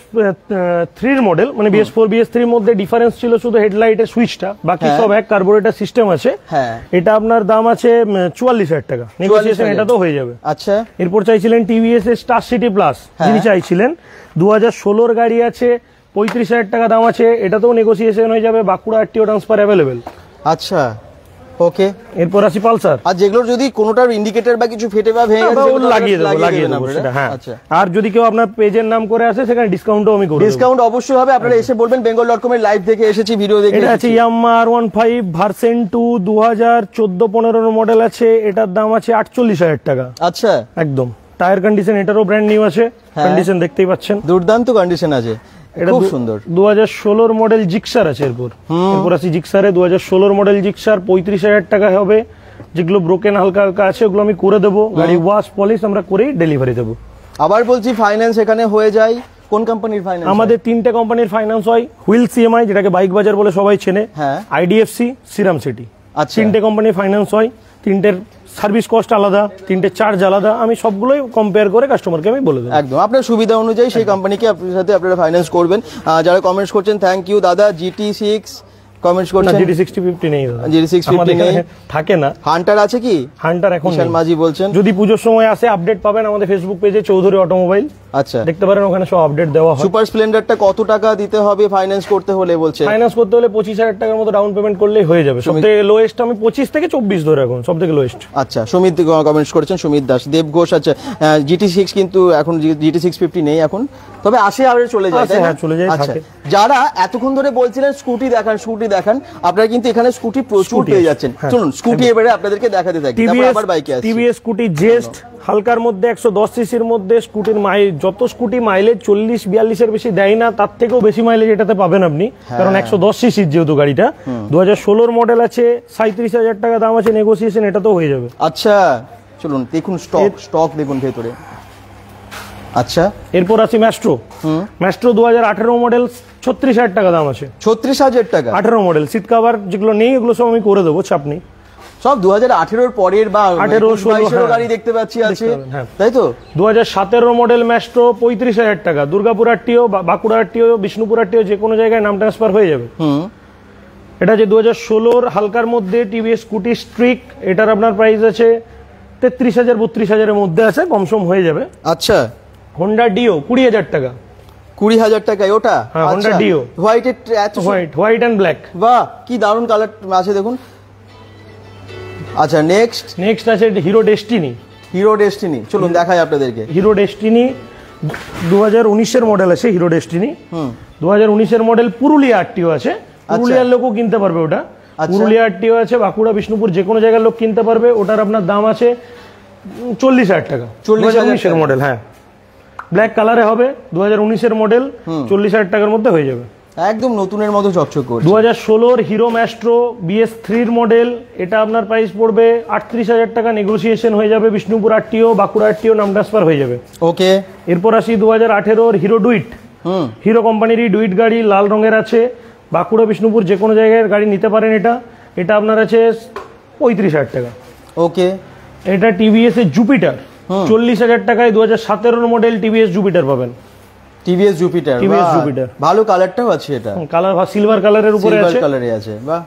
থ্রির মডেল মানে বিএস ফোর বিএস থ্রির মধ্যে ডিফারেন্স ছিল শুধু হেডলাইটের সুইচটা বাকি হ্যাঁ। সব এক কার্বোরেটার সিস্টেম আছে হ্যাঁ। এটা আপনার দাম আছে চুয়াল্লিশ হাজার টাকা নেগোসিয়েশন এটা তো হয়ে যাবে আচ্ছা এরপর চাইছিলেন টিভিএস স্টার সিটি প্লাস তিনি চাইছিলেন দু হাজার ষোলোর গাড়ি আছে পঁয়ত্রিশ হাজার টাকা দাম আছে এটাতেও নেগোসিয়েশন হয়ে যাবে বাঁকুড়া আরটিও ট্রান্সফার অ্যাভেলেবেল আচ্ছা ওকে এরপর আসি পালসার আর যেগুলো যদি কোনোটার ইন্ডিকেটর বা কিছু ফেটে বা ভেঙে গেছে লাগিয়ে দেবো লাগিয়ে দেবো সেটা হ্যাঁ আচ্ছা। আর যদি কেউ আপনার পেজের নাম করে আসে সেখানে ডিসকাউন্টও আমি করব ডিসকাউন্ট অবশ্যই হবে আপনারা এসে বলবেন বেঙ্গল ডট কম এর লাইভ দেখে এসেছি ভিডিও দেখে এটা আছে Yamaha R one five version two দু হাজার চোদ্দ পনেরোর মডেল আছে এটার দাম আছে আটচল্লিশ হাজার টাকা আচ্ছা একদম টায়ার কন্ডিশন এটারও ব্র্যান্ড নিউ আছে কন্ডিশন হ্যাঁ। দেখতেই পাচ্ছেন দুর্দান্ত কন্ডিশন আছে ষোলোর মডেল জিক্সার আছে এরপর জিক্সারে ষোলোর মডেল জিক্সার পঁয়ত্রিশ হাজার হবে যেগুলো ব্রোকেন হালকা হালকা আছে ওগুলো আমি করে দেবো ওয়াশ পলিশ আমরা করেই ডেলিভারি দেবো আবার বলছি ফাইন্যান্স এখানে হয়ে যায় কোন কোম্পানির আমাদের তিনটে কোম্পানির ফাইন্যান্স হয় হুইল সিএমআই যেটাকে বাইক বাজার বলে সবাই চেনে আইডিএফসি সিরাম সিটি আর তিনটে কোম্পানির ফাইন্যান্স হয় তিনটের সার্ভিস কস্ট আলাদা তিনটে চার্জ আলাদা আমি সবগুলোই কম্পেয়ার করে কাস্টমারকে আমি বলে দেবো একদম আপনার সুবিধা অনুযায়ী সেই কোম্পানিকে আপনার সাথে আপনারা ফাইন্যান্স করবেন যারা কমেন্টস করছেন থ্যাংক ইউ দাদা জিটি সিক্স কমেন্টস করছেন জিডি 6050 নেই সিক্স 650 নেই থাকে না হান্টার আছে কি হান্টার এখন বিশাল মাঝি বলছেন যদি পুজোর সময় আসে আপডেট পাবেন আমাদের ফেসবুক পেজে চৌধুরী অটোমোবাইল আচ্ছা দেখতে পারেন ওখানে সব আপডেট দেওয়া হয় সুপার স্প্লেন্ডারটা কত টাকা দিতে হবে ফাইন্যান্স করতে হলে বলছে ফাইন্যান্স করতে হলে পঁচিশ হাজার টাকার মতো ডাউন পেমেন্ট করলেই হয়ে যাবে সবথেকে লোয়েস্ট আমি পঁচিশ থেকে চব্বিশ ধরে এখন সবথেকে লোয়েস্ট আচ্ছা সুমিত কমেন্টস করেছেন সুমিত দাস দেব ঘোষ আচ্ছা জিটি সিক্স কিন্তু এখন জিটি সিক্স ফিফটি নেই এখন তবে আসে আবার চলে যায় হ্যাঁ চলে যায় আচ্ছা যারা এতক্ষণ ধরে বলছিলেন স্কুটি দেখান স্কুটি দেখান আপনারা কিন্তু এখানে স্কুটি প্রচুর পেয়ে যাচ্ছেন হ্যাঁ, চলুন স্কুটি এবারে আপনাদেরকে দেখাতে থাকি তারপর আবার বাইকে আসি টিভিএস স্কুটি জেস্ট হালকার মধ্যে একশো দশ সিসির মধ্যে স্কুটির মাইলেজ যত স্কুটি মাইলেজ চল্লিশ বিয়াল্লিশের বেশি দেয় না তার থেকেও বেশি মাইলেজ এটাতে পাবেন আপনি হ্যাঁ। কারণ একশো দশ সিসির যেহেতু গাড়িটা দু হাজার ষোলোর মডেল আছে সাঁত্রিশ হাজার টাকা দাম আছে নেগোসিয়েশন এটা তো হয়ে যাবে আচ্ছা চলুন দেখুন স্টক স্টক দেখুন ভেতরে আচ্ছা এরপর আছে ম্যাস্ট্রো ম্যাস্ট্রো দু হাজার আঠেরো মডেল ছত্রিশ হাজার টাকা দাম আছে ছত্রিশ হাজার টাকা আঠেরো মডেল শীত কাভার যেগুলো নেই এগুলো সব আমি করে দেবো চাপ সব দু হাজার আঠেরোর পরের বা আঠেরো ষোলো হ্যাঁ, গাড়ি দেখতে পাচ্ছি আছে হ্যাঁ। তাই তো দু হাজার সতেরো মডেল ম্যাস্ট্রো পঁয়ত্রিশ হাজার টাকা দুর্গাপুরাটিও বাঁকুড়াটিও বিষ্ণুপুরাটিও যে কোনো জায়গায় নাম ট্রান্সফার হয়ে যাবে এটা যে দু হাজার ষোলোর হালকার মধ্যে টিভিএস স্কুটি স্ট্রিক এটার আপনার প্রাইস আছে তেত্রিশ হাজার বত্রিশ হাজারের মধ্যে আছে কমসম হয়ে যাবে আচ্ছা হোন্ডা ডিও কুড়ি হাজার টাকা কুড়ি হাজার টাকায় ওটা Honda Dio white white white and black বা কি দারুন কালার আছে দেখুন আচ্ছা নেক্সট নেক্সট আছে হিরো ডেস্টিনি হিরো ডেস্টিনি চলুন দেখাই আপনাদেরকে হিরো ডেস্টিনি দু হাজার উনিশের মডেল আছে হিরো ডেস্টিনি দু হাজার উনিশের মডেল পুরুলিয়া আটটিও আছে আচ্ছা। পুরুলিয়ার লোকও কিনতে পারবে ওটা আচ্ছা। পুরুলিয়া আটটিও আছে বাঁকুড়া বিষ্ণুপুর যে কোনো জায়গার লোক কিনতে পারবে ওটার আপনার দাম আছে চল্লিশ হাজার টাকা চল্লিশ উনিশের মডেল হ্যাঁ ব্ল্যাক কালারে হবে দু হাজার উনিশের মডেল চল্লিশ হাজার টাকার মধ্যে হয়ে যাবে একদম নতুনের মতো চকচক করে দু হাজার ষোলোর হিরো ম্যাস্ট্রো বিএস থ্রির মডেল এটা আপনার প্রাইস পড়বে আটত্রিশ হাজার টাকা নেগোসিয়েশন হয়ে যাবে বিষ্ণুপুর আটটিও বাঁকুড়া আটটিও নাম ট্রান্সফার হয়ে যাবে ওকে এরপর আসি দু হাজার আঠেরোর হিরো ডুইট হিরো কোম্পানিরই ডুইট গাড়ি লাল রঙের আছে বাঁকুড়া বিষ্ণুপুর যে কোনো জায়গায় গাড়ি নিতে পারেন এটা এটা আপনার আছে পঁয়ত্রিশ হাজার টাকা ওকে এটা টিভিএস এর জুপিটার চল্লিশ হাজার টাকায় দু হাজার সতেরোর মডেল টিভিএস জুপিটার পাবেন টিভিএস জুপিটার টিভিএস জুপিটার ভালো কালারটাও আছে এটা কালার বা সিলভার কালারের উপরে আছে সিলভার কালারে আছে বাহ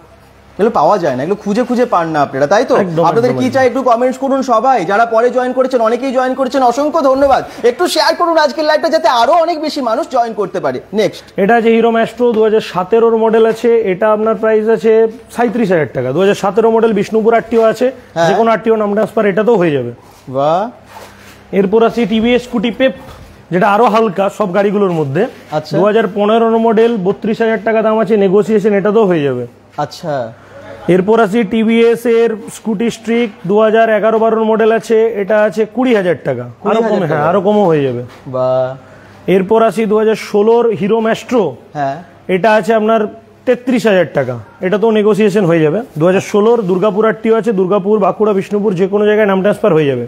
এগুলো পাওয়া যায় না এগুলো খুঁজে খুঁজে পান না আপনারা তাই তো আপনাদের কি চাই একটু কমেন্টস করুন সবাই যারা পরে জয়েন করেছেন অনেকেই জয়েন করেছেন অসংখ্য ধন্যবাদ একটু শেয়ার করুন আজকের লাইভটা যাতে আরো অনেক বেশি মানুষ জয়েন করতে পারে নেক্সট এটা যে হিরো ম্যাস্ট্রো দু হাজার সতেরোর মডেল আছে এটা আপনার প্রাইস আছে সাঁত্রিশ হাজার টাকা দু হাজার সতেরো মডেল বিষ্ণুপুর আটটিও আছে হ্যাঁ। যে কোনো আটটিও নাম এটা তো হয়ে যাবে বা এরপর আছে টিভিএস স্কুটি পেপ যেটা আরো হালকা সব গাড়িগুলোর মধ্যে আচ্ছা দু হাজার মডেল বত্রিশ হাজার টাকা দাম আছে নেগোসিয়েশন এটা তো হয়ে যাবে আচ্ছা এরপর আছে টিভিএস এর স্কুটি স্ট্রিক দু হাজার এগারো বারোর মডেল আছে এটা আছে কুড়ি হাজার টাকা আরো কমে হ্যাঁ আরো কমও হয়ে যাবে বা এরপর আসি দু হাজার ষোলোর হিরো ম্যাস্ট্রো হ্যাঁ এটা আছে আপনার তেত্রিশ হাজার টাকা এটা তো নেগোসিয়েশন হয়ে যাবে দু হাজার ষোলোর দুর্গাপুর আটটিও আছে দুর্গাপুর বাঁকুড়া বিষ্ণুপুর যে কোনো জায়গায় নাম ট্রান্সফার হয়ে যাবে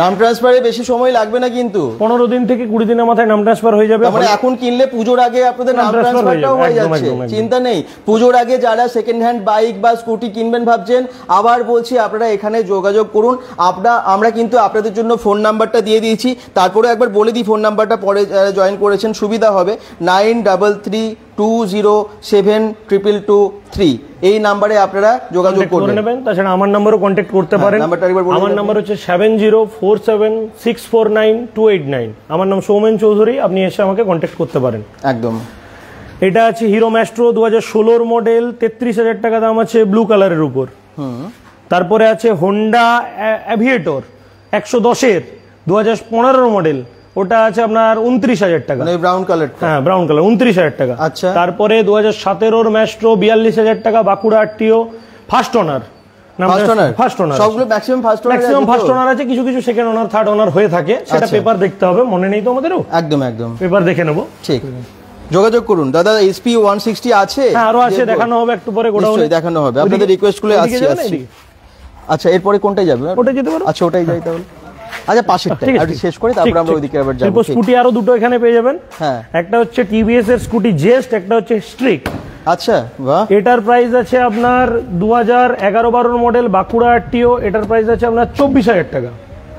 নাম ট্রান্সফারে বেশি সময় লাগবে না কিন্তু পনেরো দিন থেকে কুড়ি দিনের মাথায় নাম ট্রান্সফার হয়ে যাবে মানে এখন কিনলে পুজোর আগে আপনাদের নাম ট্রান্সফারটাও হয়ে যাচ্ছে চিন্তা নেই পুজোর আগে যারা সেকেন্ড হ্যান্ড বাইক বা স্কুটি কিনবেন ভাবছেন আবার বলছি আপনারা এখানে যোগাযোগ করুন আপনা আমরা কিন্তু আপনাদের জন্য ফোন নাম্বারটা দিয়ে দিয়েছি তারপরে একবার বলে দিই ফোন নাম্বারটা পরে জয়েন করেছেন সুবিধা হবে nine double three two zero seven triple two three এই নাম্বারে আপনারা যোগাযোগ করে নেবেন তাছাড়া আমার নাম্বারও কন্ট্যাক্ট করতে হ্যাঁ, পারেন আমার নাম্বার হচ্ছে seven zero four seven six four nine two eight nine আমার নাম সৌমেন চৌধুরী আপনি এসে আমাকে কন্ট্যাক্ট করতে পারেন একদম এটা আছে হিরো ম্যাস্ট্রো দু হাজার ষোলোর মডেল তেত্রিশ হাজার টাকা দাম আছে ব্লু কালারের উপর তারপরে আছে হোন্ডা অ্যাভিয়েটর একশো দশের দু হাজার পনেরোর মডেল ওটা আছে আপনার উনত্রিশ হাজার টাকা ব্রাউন মানে কালার হ্যাঁ ব্রাউন কালার উনত্রিশ হাজার টাকা আচ্ছা তারপরে দু হাজার সতেরোর ম্যাস্ট্রো বিয়াল্লিশ হাজার টাকা Bankura RTO first owner first owner কিছু কিছু ওনার থার্ড ওনার হয়ে থাকে আচ্ছা। সেটা পেপার দেখতে হবে মনে নেই তো একদম একদম পেপার দেখে ঠিক যোগাযোগ করুন দাদা আছে হ্যাঁ, আরো দেখানো হবে একটু পরে দেখানো হবে আপনাদের রিকোয়েস্ট গুলো আচ্ছা এরপরে যাবে যেতে আচ্ছা ওটাই হ্যাঁ। আচ্ছা শেষ করে তারপর ওইদিকে স্কুটি আরো দুটো এখানে পেয়ে যাবেন হ্যাঁ একটা হচ্ছে টিভিএস এর স্কুটি জেস্ট একটা হচ্ছে আচ্ছা বাহ এটার প্রাইস আছে আপনার দু হাজার এগারো বারোর মডেল বাঁকুড়া আরটিও এটার প্রাইস আছে আপনার চব্বিশ হাজার টাকা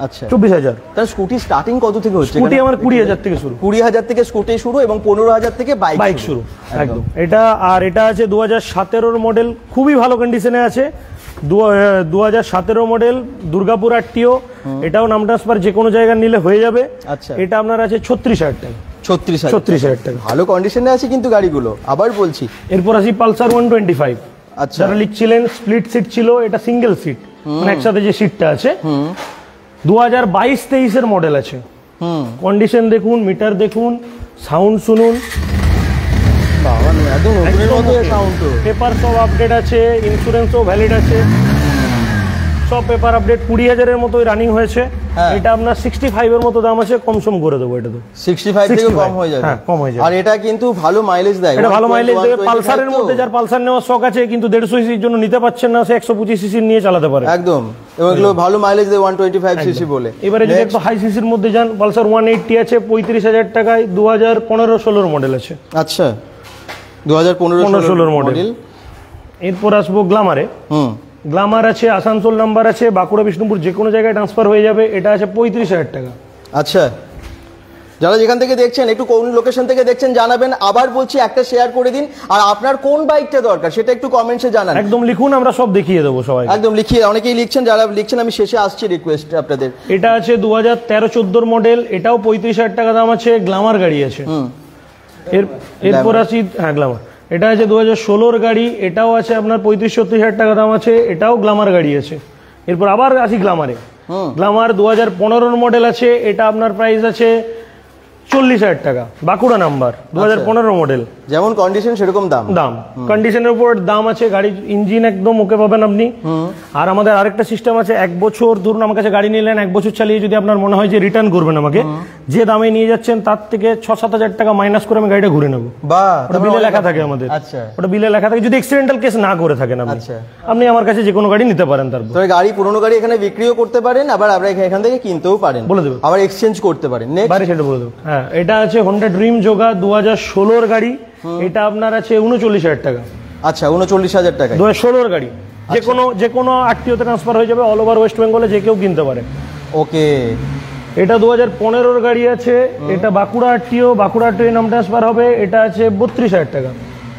আচ্ছা চব্বিশ হাজার তার স্কুটি স্টার্টিং কত থেকে হচ্ছে স্কুটি আমার কুড়ি হাজার থেকে শুরু কুড়ি হাজার থেকে স্কুটি শুরু এবং পনেরো হাজার থেকে বাইক বাইক শুরু একদম এটা আর এটা আছে দু হাজার সতেরোর মডেল খুবই ভালো কন্ডিশনে আছে দু হাজার সতেরো মডেল দুর্গাপুর আটটিও এটাও নাম ট্রান্সফার যে কোনো জায়গায় নিলে হয়ে যাবে আচ্ছা এটা আপনার আছে ছত্রিশ হাজার টাকা ছত্রিশ ছত্রিশ হাজার টাকা ভালো কন্ডিশনে আছে কিন্তু গাড়িগুলো আবার বলছি এরপর আসি পালসার ওয়ান টোয়েন্টি ফাইভ আচ্ছা যারা লিখছিলেন স্প্লিট সিট ছিল এটা সিঙ্গেল সিট মানে একসাথে যে সিটটা আছে দু হাজার বাইশ তেইশের মডেল আছে কন্ডিশন দেখুন মিটার দেখুন সাউন্ড শুনুন পেপার সব আপডেট আছে ইন্স্যুরেন্সও ভ্যালিড আছে সব পেপার আপডেট কুড়ি হাজারের মতোই রানিং হয়েছে হ্যাঁ। এটা আপনার সিক্সটি ফাইভের মতো দাম আছে কম সম করে দেবো এটা তো সিক্সটি ফাইভ থেকে কম হয়ে যাবে হ্যাঁ, কম হয়ে যাবে আর এটা কিন্তু ভালো মাইলেজ দেয় এটা ভালো মাইলেজ দেবে পালসারের মধ্যে যার পালসার নেওয়ার শখ আছে কিন্তু দেড়শো সিসির জন্য নিতে পারছেন না সে একশো পঁচিশ সিসির নিয়ে চালাতে পারে একদম এবং এগুলো ভালো মাইলেজ দেয় ওয়ান টোয়েন্টি ফাইভ সিসি বলে এবারে যদি একটু হাই সিসির মধ্যে যান পালসার ওয়ান এইটটি আছে পঁয়ত্রিশ হাজার টাকায় দু হাজার পনেরো ষোলোর মডেল আছে আচ্ছা দু হাজার পনেরো ষোলোর মডেল এরপর আসবো গ্লামারে হুম গ্লামার আছে আসানসোল নাম্বার আছে বাঁকুড়া বিষ্ণুপুর যে কোনো জায়গায় ট্রান্সফার হয়ে যাবে এটা আছে পঁয়ত্রিশ হাজার টাকা আচ্ছা যারা যেখান থেকে দেখছেন একটু কোন লোকেশন থেকে দেখছেন জানাবেন আবার বলছি একটা শেয়ার করে দিন আর আপনার কোন বাইকটা দরকার সেটা একটু কমেন্টসে জানান একদম লিখুন আমরা সব দেখিয়ে দেবো সবাই একদম লিখিয়ে অনেকেই লিখছেন যারা লিখছেন আমি শেষে আসছি রিকোয়েস্ট আপনাদের এটা আছে দু হাজার তেরো চোদ্দোর মডেল এটাও পঁয়ত্রিশ হাজার টাকা দাম আছে গ্লামার গাড়ি আছে এর এরপর আছি হ্যাঁ গ্লামার এটা আছে দু হাজার গাড়ি এটাও আছে আপনার পঁয়ত্রিশ ছত্রিশ হাজার টাকা দাম আছে এটাও গ্লামার গাড়ি আছে এরপর আবার আসি গ্লামারে গ্লামার দু হাজার মডেল আছে এটা আপনার প্রাইস আছে চল্লিশ হাজার টাকা বাঁকুড়া নাম্বার দু হাজার পনেরো আচ্ছা। মডেল যেমন কন্ডিশন সেরকম দাম দাম কন্ডিশনের উপর দাম আছে গাড়ির ইঞ্জিন একদম ওকে পাবেন আপনি আর আমাদের আরেকটা সিস্টেম আছে এক বছর ধরুন আমার কাছে গাড়ি নিলেন এক বছর চালিয়ে যদি আপনার মনে হয় যে রিটার্ন করবেন আমাকে যে দামে নিয়ে যাচ্ছেন তার থেকে ছ সাত হাজার টাকা মাইনাস করে আমি গাড়িটা ঘুরে নেবো ওটা বিলে লেখা থাকে আমাদের আচ্ছা। ওটা বিলে লেখা থাকে যদি এক্সিডেন্টাল কেস না করে থাকেন আপনি আচ্ছা। আপনি আমার কাছে যে কোনো গাড়ি নিতে পারেন তারপর গাড়ি পুরোনো গাড়ি এখানে বিক্রিও করতে পারেন আবার আপনারা এখান থেকে কিনতেও পারেন বলে দেবো আবার এক্সচেঞ্জ করতে পারেন নেক্সট সেটা বলে দেবো হ্যাঁ হ্যাঁ এটা আছে হন্ডা ড্রিম যোগা দু হাজার ষোলোর গাড়ি এটা আপনার আছে উনচল্লিশ হাজার টাকা আচ্ছা উনচল্লিশ হাজার টাকা দু হাজার ষোলোর গাড়ি যে আচ্ছা। কোনো যে কোনো আত্মীয়তে ট্রান্সফার হয়ে যাবে অল ওভার ওয়েস্ট বেঙ্গলে যে কেউ কিনতে পারে ওকে এটা দু হাজার পনেরোর গাড়ি আছে এটা বাঁকুড়া আরটিও বাঁকুড়া আরটিও নাম ট্রান্সফার হবে এটা আছে বত্রিশ হাজার টাকা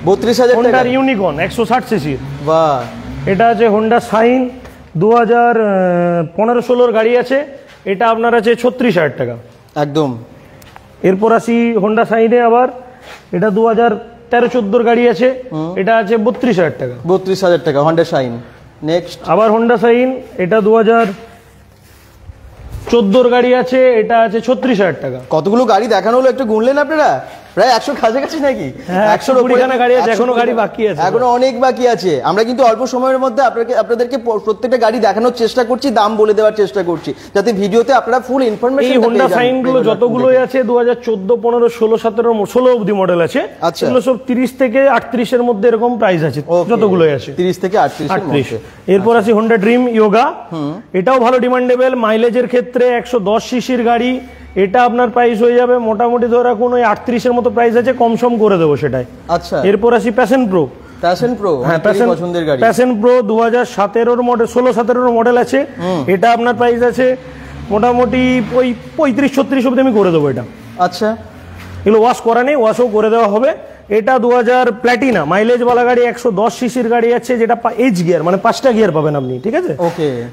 বত্রিশ হাজার টাকা ইউনিকর্ন একশো ষাট সিসি বা এটা আছে হোন্ডা সাইন দু হাজার পনেরো ষোলোর গাড়ি আছে এটা আপনার আছে ছত্রিশ হাজার টাকা একদম এরপর আসি হোন্ডা সাইনে আবার এটা দু হাজার তেরো চোদ্দোর গাড়ি আছে এটা আছে বত্রিশ হাজার টাকা বত্রিশ হাজার টাকা হোন্ডা সাইন নেক্সট আবার হোন্ডা সাইন এটা দু হাজার চোদ্দোর গাড়ি আছে এটা আছে ছত্রিশ হাজার টাকা কতগুলো গাড়ি দেখানো হলো একটু গুনলেন আপনারা প্রায় একশো কাছাকাছি নাকি হ্যাঁ, একশো গাড়ি আছে এখনো গাড়ি বাকি আছে এখনো অনেক বাকি আছে আমরা কিন্তু অল্প সময়ের মধ্যে আপনাকে আপনাদেরকে প্রত্যেকটা গাড়ি দেখানোর চেষ্টা করছি দাম বলে দেওয়ার চেষ্টা করছি যাতে ভিডিওতে আপনারা ফুল ইনফরমেশন এই হোন্ডা গুলো যতগুলোই আছে দু হাজার চোদ্দ পনেরো ষোলো সতেরো ষোলো অবধি মডেল আছে আচ্ছা। এগুলো সব তিরিশ থেকে আটত্রিশের মধ্যে এরকম প্রাইস আছে যতগুলোই আছে তিরিশ থেকে আটত্রিশ আচ্ছা। এরপর আছে হোন্ডা ড্রিম ইয়োগা এটাও ভালো ডিমান্ডেবল মাইলেজের ক্ষেত্রে একশো দশ সিসির গাড়ি এটা আপনার প্রাইস হয়ে যাবে মোটামুটি ধরে রাখুন ওই আটত্রিশের মতো প্রাইস আছে কমসম করে দেবো সেটাই আচ্ছা এরপর আসি প্যাশন প্রো প্যাশন প্রো হ্যাঁ প্যাশন প্রো সতেরোর মডেল ষোলো মডেল আছে এটা আপনার আছে মোটামুটি পঁয়ত্রিশ ছত্রিশ আমি করে দেবো এটা আচ্ছা এগুলো ওয়াশ করা নেই ওয়াশও করে দেওয়া হবে এটা দু হাজার প্ল্যাটিনা মাইলেজওয়ালা গাড়ি একশো দশ সিসির গাড়ি আছে যেটা গিয়ার মানে পাঁচটা গিয়ার পাবেন আপনি ঠিক আছে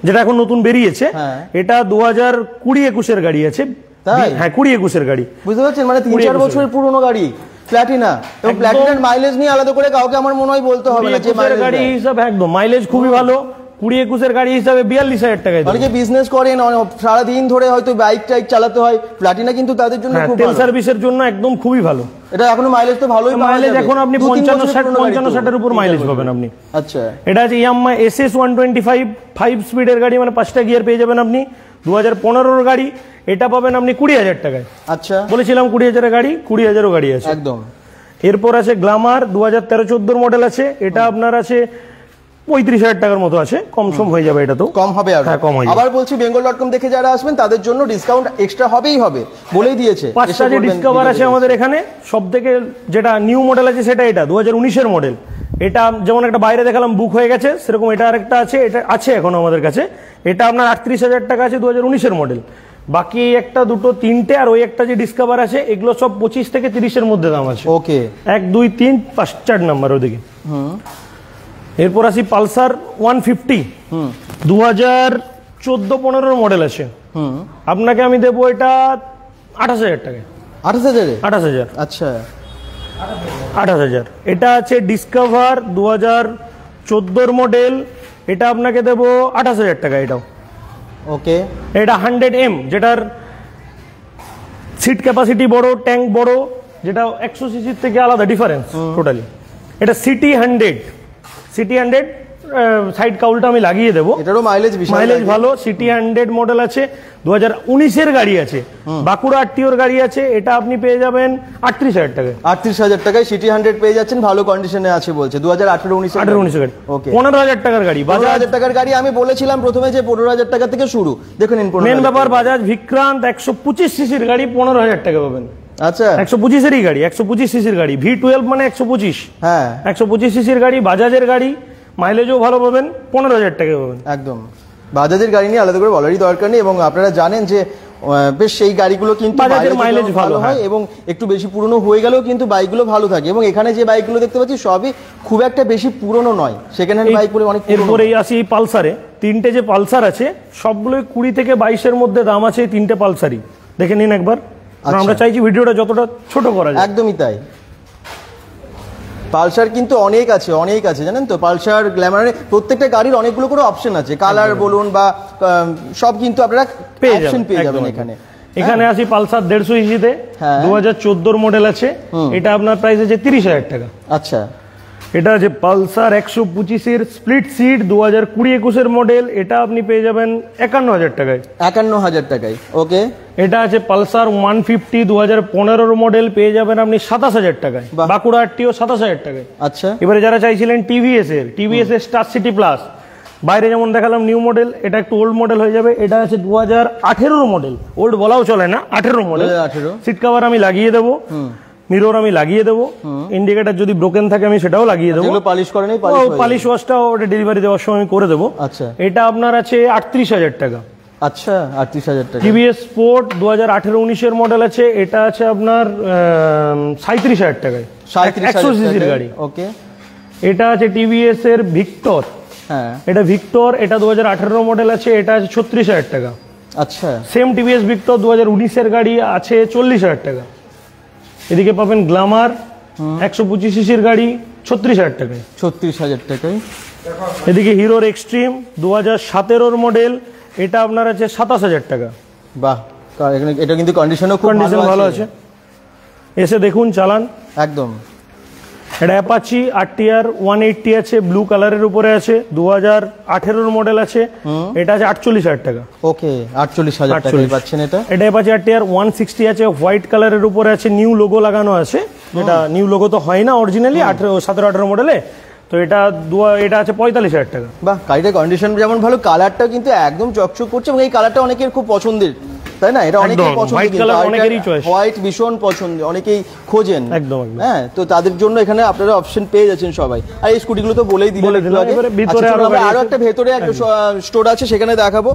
যেটা এখন নতুন বেরিয়েছে হ্যাঁ। এটা দু হাজার কুড়ি একুশের গাড়ি আছে তাই হ্যাঁ কুড়ি একুশের গাড়ি বুঝতে পারছেন মানে তিন চার বছরের পুরনো গাড়ি প্ল্যাটিনা তো প্ল্যাটিনার মাইলেজ নিয়ে আলাদা করে কাউকে আমার মনে হয় বলতে হবে না যে গাড়ি হিসাবে একদম মাইলেজ খুবই ভালো কুড়ি একুশের গাড়ি হিসাবে বিয়াল্লিশ হাজার টাকা অনেকে বিজনেস করেন সারাদিন ধরে হয়তো বাইক টাইক চালাতে হয় প্লাটিনা কিন্তু তাদের জন্য হ্যাঁ, তেল সার্ভিসের জন্য একদম খুবই ভালো এটা এখনো মাইলেজ তো ভালোই মাইলেজ এখন আপনি পঞ্চান্ন ষাট পঞ্চান্ন ষাটের উপর মাইলেজ পাবেন আপনি আচ্ছা এটা আছে Yamaha S S one twenty five five স্পিডের গাড়ি মানে পাঁচটা গিয়ার পেয়ে যাবেন আপনি দু পনেরোর গাড়ি এটা পাবেন আপনি কুড়ি হাজার টাকায় আচ্ছা বলেছিলাম কুড়ি হাজারের গাড়ি কুড়ি হাজারও গাড়ি আছে একদম এরপর আছে গ্লামার দু হাজার তেরো চোদ্দোর মডেল আছে এটা আপনার আছে পঁয়ত্রিশ হাজার টাকার মতো আছে কম সম হয়ে যাবে এটা তো কম হবে আর হ্যাঁ, কম হয় আবার বলছি বেঙ্গল ডট কম দেখে যারা আসবেন তাদের জন্য ডিসকাউন্ট এক্সট্রা হবেই হবে বলেই দিয়েছে পাঁচটা যে ডিসকাভার আছে আমাদের এখানে সব থেকে যেটা নিউ মডেল আছে সেটা এটা দু হাজার উনিশের মডেল এটা যেমন একটা বাইরে দেখালাম বুক হয়ে গেছে সেরকম এটা আরেকটা আছে এটা আছে এখনও আমাদের কাছে এটা আপনার আটত্রিশ হাজার টাকা আছে দু হাজার উনিশের মডেল বাকি একটা দুটো তিনটে আর ওই একটা যে ডিসকভার আছে এগুলো সব পঁচিশ থেকে তিরিশের মধ্যে দাম আছে ওকে এক দুই তিন পাঁচ চার নাম্বার ওদিকে এরপর আসি পালসার ওয়ান ফিফটি দু হাজার চোদ্দ পনেরোর মডেল আছে আপনাকে আমি দেবো এটা আঠাশ হাজার টাকা আঠাশ হাজার আঠাশ হাজার আচ্ছা আঠাশ হাজার এটা আছে ডিসকভার দু হাজার চোদ্দোর মডেল এটা আপনাকে দেবো আঠাশ হাজার টাকা এটাও ওকে এটা হান্ড্রেড এম যেটার সিট ক্যাপাসিটি বড় ট্যাঙ্ক বড় যেটা একশো সিসির থেকে আলাদা ডিফারেন্স টোটালি এটা CT hundred CT hundred side কাউলটা আমি লাগিয়ে দেবো এটারও মাইলেজ মাইলেজ ভালো সিটি হান্ড্রেড মডেল আছে দু হাজার উনিশের গাড়ি আছে বাঁকুড়া আটটিওর গাড়ি আছে এটা আপনি পেয়ে যাবেন আটত্রিশ হাজার টাকায় আটত্রিশ হাজার টাকায় সিটি হান্ড্রেড পেয়ে যাচ্ছেন ভালো কন্ডিশনে আছে বলছে দু হাজার আঠেরো উনিশ আঠেরো উনিশ গাড়ি ওকে পনেরো হাজার টাকার গাড়ি বাজার হাজার টাকার গাড়ি আমি বলেছিলাম প্রথমে যে পনেরো হাজার টাকা থেকে শুরু দেখুন মেন ব্যাপার বাজাজ বিক্রান্ত একশো পঁচিশ সিসির গাড়ি পনেরো হাজার টাকা পাবেন আচ্ছা একশো পঁচিশেরই গাড়ি একশো পঁচিশ সিসির গাড়ি ভি টুয়েলভ মানে একশো পঁচিশ হ্যাঁ একশো পঁচিশ সিসির গাড়ি বাজাজের গাড়ি মাইলেজও ভালো পাবেন পনেরো হাজার টাকা পাবেন একদম বাজাজের গাড়ি নিয়ে আলাদা করে বলারই দরকার নেই এবং আপনারা জানেন যে বেশ সেই গাড়িগুলো কিন্তু বাজাজের মাইলেজ ভালো হয় হ্যাঁ। এবং একটু বেশি পুরনো হয়ে গেলেও কিন্তু বাইকগুলো ভালো থাকে এবং এখানে যে বাইকগুলো দেখতে পাচ্ছি সবই খুব একটা বেশি পুরনো নয় সেখানে হ্যান্ড বাইকগুলো অনেক এরপরেই আসি এই পালসারে তিনটে যে পালসার আছে সবগুলোই কুড়ি থেকে বাইশের মধ্যে দাম আছে এই তিনটে পালসারই দেখে নিন একবার আচ্ছা। আমরা চাইছি ভিডিওটা যতটা ছোট করা যায় একদমই তাই পালসার কিন্তু অনেক আছে অনেক আছে জানেন তো পালসার গ্ল্যামারে প্রত্যেকটা গাড়ির অনেকগুলো করে অপশন আছে কালার বলুন বা সব কিন্তু আপনারা পেয়ে যাবেন পেয়ে যাবেন এখানে এখানে হ্যাঁ? আসি পালসার দেড়শো ইসিতে দু হাজার মডেল আছে এটা আপনার প্রাইস আছে তিরিশ হাজার টাকা আচ্ছা এটা আছে পালসার একশো পঁচিশের স্প্লিট সিট দু হাজার কুড়ি একুশের মডেল এটা আপনি পেয়ে যাবেন একান্ন হাজার টাকায় একান্ন হাজার টাকায় ওকে এটা আছে পালসার ওয়ান ফিফটি দু হাজার পনেরোর মডেল পেয়ে যাবেন আপনি সাতাশ হাজার টাকায় বাঁকুড়া আটটিও সাতাশ হাজার টাকায় আচ্ছা এবারে যারা চাইছিলেন টিভিএস এর টিভিএস এর স্টার সিটি প্লাস বাইরে যেমন দেখালাম নিউ মডেল এটা একটু ওল্ড মডেল হয়ে যাবে এটা আছে দু হাজার আঠেরোর মডেল ওল্ড বলাও চলে না আঠেরো মডেল আঠেরো সিট কাভার আমি লাগিয়ে দেবো মিরর আমি লাগিয়ে দেবো ইন্ডিকেটার যদি ব্রোকেন থাকে আমি সেটাও লাগিয়ে দেবো পালিশ করে নেই পালিশ ওয়াশটাও ওটা ডেলিভারি দেওয়ার সময় আমি করে দেবো আচ্ছা এটা আপনার আছে আটত্রিশ হাজার টাকা আচ্ছা, টিভিএস উনিশের মডেল আছে এটা আছে আপনার হাজার টাকায় একশো সিসির গাড়ি ওকে এটা আছে ভিক্টর হ্যাঁ এটা ভিক্টর এটা মডেল আছে এটা আছে ছত্রিশ হাজার টাকা আচ্ছা সেম টিভিএস ভিক্টর উনিশের গাড়ি আছে চল্লিশ হাজার টাকা এদিকে পাবেন গ্লামার একশো পঁচিশ সিসির গাড়ি ছত্রিশ হাজার টাকায় ছত্রিশ হাজার টাকায় এদিকে হিরোর এক্সট্রিম দু হাজার সতেরোর মডেল এটা আপনার আছে সাতাশ হাজার টাকা বাহ এটা কিন্তু কন্ডিশনও কন্ডিশন ভালো আছে এসে দেখুন চালান একদম এটা Apache R TR one eighty আছে ব্লু কালারের উপরে আছে দু হাজার আঠেরোর মডেল আছে এটা আছে আটচল্লিশ হাজার টাকা ওকে আটচল্লিশ হাজার টাকা পাচ্ছেন এটা এটা Apache R TR one sixty আছে হোয়াইট কালারের উপরে আছে নিউ লোগো লাগানো আছে এটা নিউ লোগো তো হয় না অরিজিনালি আঠেরো সতেরো আঠেরো মডেলে তো এটা দু এটা আছে পঁয়তাল্লিশ হাজার টাকা বা গাড়িটার কন্ডিশন যেমন ভালো কালারটাও কিন্তু একদম চকচক করছে এবং এই কালারটা অনেকের খুব পছন্দের তাই না এটা অনেকেই পছন্দ হোয়াইট ভীষণ পছন্দ অনেকেই খোঁজেন একদম হ্যাঁ তো তাদের জন্য এখানে আপনারা অপশন পেয়ে যাচ্ছেন সবাই আর এই স্কুটিগুলো তো বলেই দিলে আচ্ছা, আরো একটা ভেতরে একটা হ্যাঁ। স্টোর আছে সেখানে দেখাবো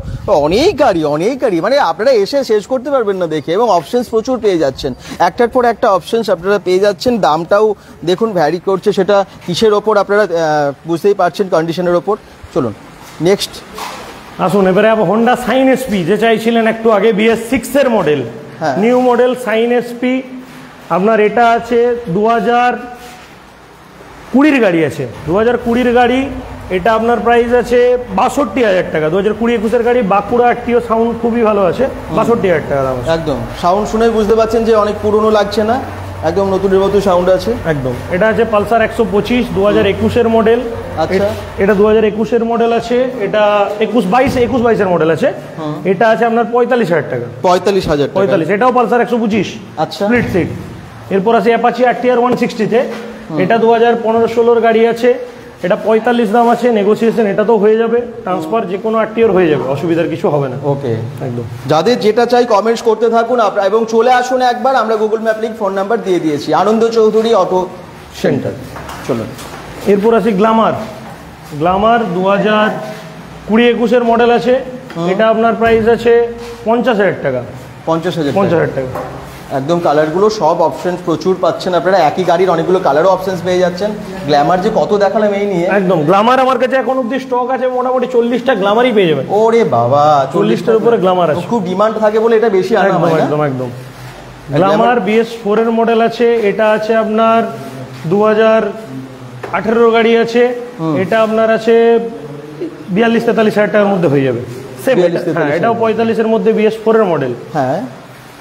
অনেক গাড়ি অনেক গাড়ি মানে আপনারা এসে শেষ করতে পারবেন না দেখে এবং অপশনস প্রচুর পেয়ে যাচ্ছেন একটার পর একটা অপশনস আপনারা পেয়ে যাচ্ছেন দামটাও দেখুন ভ্যারি করছে সেটা কিসের ওপর আপনারা বুঝতেই পারছেন কন্ডিশনের ওপর চলুন নেক্সট আসুন এবারে আবার হন্ডা সাইন এসপি যে চাইছিলেন একটু আগে বিএস সিক্স এর model new model Shine SP আপনার এটা আছে দু হাজার কুড়ির গাড়ি আছে দু হাজার কুড়ির গাড়ি এটা আপনার প্রাইস আছে বাষট্টি হাজার টাকা দু হাজার কুড়ি একুশের গাড়ি বাঁকুড়া একটিও সাউন্ড খুবই ভালো আছে বাষট্টি হাজার টাকা দাম একদম সাউন্ড শুনে বুঝতে পারছেন যে অনেক পুরনো লাগছে না একদম নতুন সাউন্ড আছে একদম এটা আছে পালসার একশো পঁচিশ দু হাজার একুশের মডেল আচ্ছা এটা দু হাজার একুশের মডেল আছে এটা একুশ বাইশ একুশ বাইশের মডেল আছে হ্যাঁ। এটা আছে আপনার পঁয়তাল্লিশ হাজার টাকা পঁয়তাল্লিশ হাজার পঁয়তাল্লিশ এটাও পালসার একশো পঁচিশ আচ্ছা স্প্লিট সিট এরপর আছে অ্যাপাচি আর টিআর ওয়ান সিক্সটিতে এটা দু হাজার পনেরো ষোলোর গাড়ি আছে এটা পঁয়তাল্লিশ দাম আছে নেগোসিয়েশন এটা তো হয়ে যাবে ট্রান্সফার যে কোনো আটটিওর হয়ে যাবে অসুবিধার কিছু হবে না ওকে একদম যাদের যেটা চাই কমেন্টস করতে থাকুন আপনারা এবং চলে আসুন একবার আমরা Google map link phone number দিয়ে দিয়েছি আনন্দ চৌধুরী অটো সেন্টার চলুন এরপর আছে গ্লামার গ্লামার দু হাজার কুড়ি একুশের মডেল আছে এটা আপনার প্রাইস আছে পঞ্চাশ হাজার টাকা পঞ্চাশ হাজার পঞ্চাশ হাজার টাকা একদম কালারগুলো সব অপশন প্রচুর পাচ্ছেন আপনারা একই গাড়ির অনেকগুলো কালারও অপশন পেয়ে যাচ্ছেন গ্ল্যামার যে কত দেখালাম এই নিয়ে একদম গ্ল্যামার আমার কাছে এখন অব্দি স্টক আছে মোটামুটি চল্লিশটা গ্ল্যামারই পেয়ে যাবেন ওরে বাবা চল্লিশটার উপরে গ্ল্যামার আছে খুব ডিমান্ড থাকে বলে এটা বেশি আনা হয় একদম একদম গ্ল্যামার বিএস ফোর এর মডেল আছে এটা আছে আপনার দু হাজার আঠেরোর গাড়ি আছে এটা আপনার আছে বিয়াল্লিশ তেতাল্লিশ হাজার টাকার মধ্যে হয়ে যাবে সেম হ্যাঁ এটাও পঁয়তাল্লিশের মধ্যে বিএস ফোরের মডেল হ্যাঁ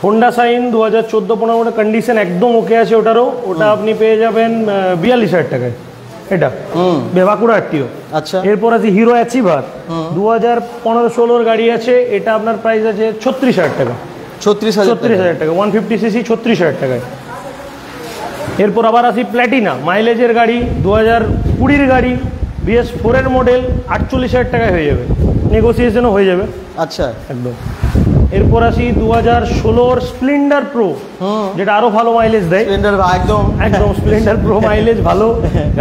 হোন্ডা সাইন দু হাজার চোদ্দো পনেরোটা কন্ডিশন একদম ওকে আছে ওটারও ওটা আপনি পেয়ে যাবেন বিয়াল্লিশ হাজার টাকায় এটা বাঁকুড়া আটটিও আচ্ছা এরপর আছে হিরো অ্যাচিভার দু হাজার পনেরো ষোলোর গাড়ি আছে এটা আপনার প্রাইস আছে ছত্রিশ হাজার টাকা ছত্রিশ ছত্রিশ হাজার টাকা ওয়ান ফিফটি সিসি ছত্রিশ হাজার টাকায় এরপর আবার আসি প্ল্যাটিনা মাইলেজের গাড়ি দু হাজার কুড়ির গাড়ি বিএস ফোরের মডেল আটচল্লিশ হাজার টাকায় হয়ে যাবে নেগোসিয়েশনও হয়ে যাবে আচ্ছা একদম এরপর আসি দু হাজার ষোলোর স্প্লেন্ডার প্রো হ্যাঁ। যেটা আরো ভালো মাইলেজ দেয় স্প্লেন্ডার একদম একদম স্প্লেন্ডার প্রো মাইলেজ ভালো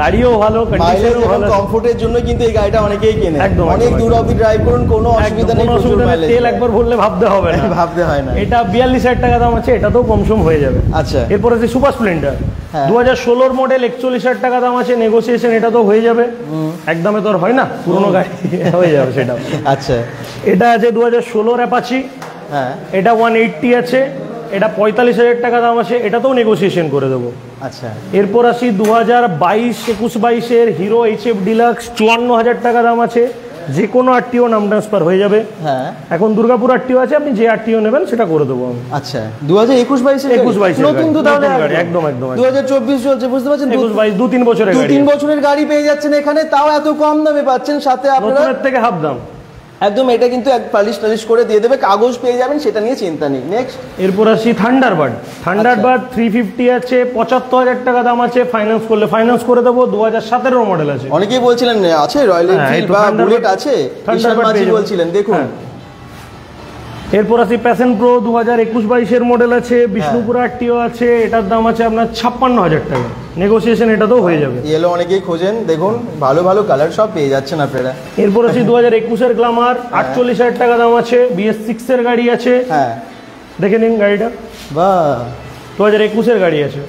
গাড়িও ভালো কন্ডিশনও ভালো কমফোর্টের জন্য কিন্তু এই গাড়িটা অনেকেই কেনে একদম অনেক দূর অবধি ড্রাইভ করুন কোনো অসুবিধা নেই অসুবিধা নেই তেল একবার ভরলে ভাবতে হবে না ভাবতে হয় না এটা বিয়াল্লিশ হাজার টাকা দাম আছে এটাতেও কমসম হয়ে যাবে আচ্ছা এরপর আছে সুপার স্প্লেন্ডার দু হাজার ষোলোর মডেল একচল্লিশ হাজার টাকা দাম আছে নেগোসিয়েশন এটা তো হয়ে যাবে একদমে তোর হয় না পুরোনো গাড়ি হয়ে যাবে সেটা আচ্ছা এটা আছে দু হাজার ষোলোর অ্যাপাচি হ্যাঁ এটা ওয়ান এইটটি আছে এটা পঁয়তাল্লিশ হাজার টাকা দাম আসে এটাতেও নেগোসিয়েশন করে দেবো আচ্ছা এরপর আসি দু হাজার বাইশ একুশ বাইশের হিরো এইচ এফ ডিলাক্স চুয়ান্ন হাজার টাকা দাম আছে যে কোনো আরটিও নাম ট্রান্সফার হয়ে যাবে হ্যাঁ এখন দুর্গাপুর আরটিও আছে আপনি যে আরটিও নেবেন সেটা করে দেবো আমি আচ্ছা দু হাজার একুশ বাইশ একুশ বাইশ নতুন তো তাহলে একদম একদম দু হাজার চব্বিশ চলছে বুঝতে পারছেন একুশ বাইশ দু তিন বছরের দু তিন বছরের গাড়ি পেয়ে যাচ্ছেন এখানে তাও এত কম দামে পাচ্ছেন সাথে আপনার থেকে হাফ দাম একদম এটা কিন্তু এক পালিশ টালিশ করে দিয়ে দেবে কাগজ পেয়ে যাবেন সেটা নিয়ে চিন্তা নেই নেক্সট এরপর আসি থান্ডার বার্ড থ্রি ফিফটি আছে পঁচাত্তর হাজার টাকা দাম আছে ফাইন্যান্স করলে ফাইন্যান্স করে দেবো দু হাজার সতেরো মডেল আছে অনেকেই বলছিলেন আছে রয়্যাল এনফিল্ড বা বুলেট আছে বলছিলেন দেখুন হ্যাঁ। এরপর আছে প্যাশন প্রো দু হাজার একুশ বাইশের মডেল আছে বিষ্ণুপুরা হ্যাঁ। একটিও আছে এটার দাম আছে আপনার ছাপ্পান্ন হাজার টাকা নেগোসিয়েশন এটা তো হয়ে হ্যাঁ, যাবে ইয়েলো অনেকেই খোঁজেন দেখুন ভালো ভালো কালার সব পেয়ে যাচ্ছেন আপনারা এরপর আছে হ্যাঁ। দু হাজার একুশের গ্লামার আটচল্লিশ হাজার টাকা দাম আছে বিএস সিক্স এর গাড়ি আছে হ্যাঁ দেখে নিন গাড়িটা বা দু হাজার একুশের গাড়ি আছে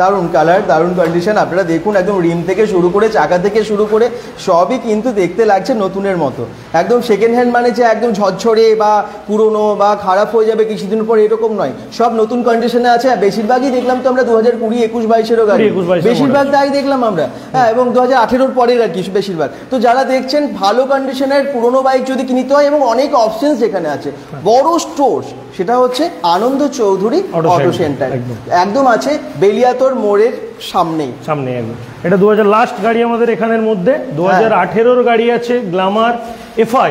দারুণ কালার দারুণ কন্ডিশন আপনারা দেখুন একদম রিম থেকে শুরু করে চাকা থেকে শুরু করে সবই কিন্তু দেখতে লাগছে নতুনের মতো একদম সেকেন্ড হ্যান্ড মানে যে একদম ঝরঝরে বা পুরনো বা খারাপ হয়ে যাবে কিছুদিন পর এরকম নয় সব নতুন কন্ডিশনে আছে বেশিরভাগই দেখলাম তো আমরা দু হাজার কুড়ি একুশ বাইশেরও গাড়ি বেশিরভাগ তাই দেখলাম আমরা হ্যাঁ এবং দু হাজার আঠেরোর পরের আর কি বেশিরভাগ তো যারা দেখছেন ভালো কন্ডিশনের পুরনো বাইক যদি কিনতে হয় এবং অনেক অপশনস এখানে আছে বড় স্টোর সেটা হচ্ছে আনন্দ চৌধুরী অটো সেন্টার একদম আছে বেলিয়াতোর মোড়ের সামনেই সামনে এটা দু লাস্ট গাড়ি আমাদের এখানের মধ্যে হ্যাঁ। দু হাজার গাড়ি আছে গ্লামার এফআই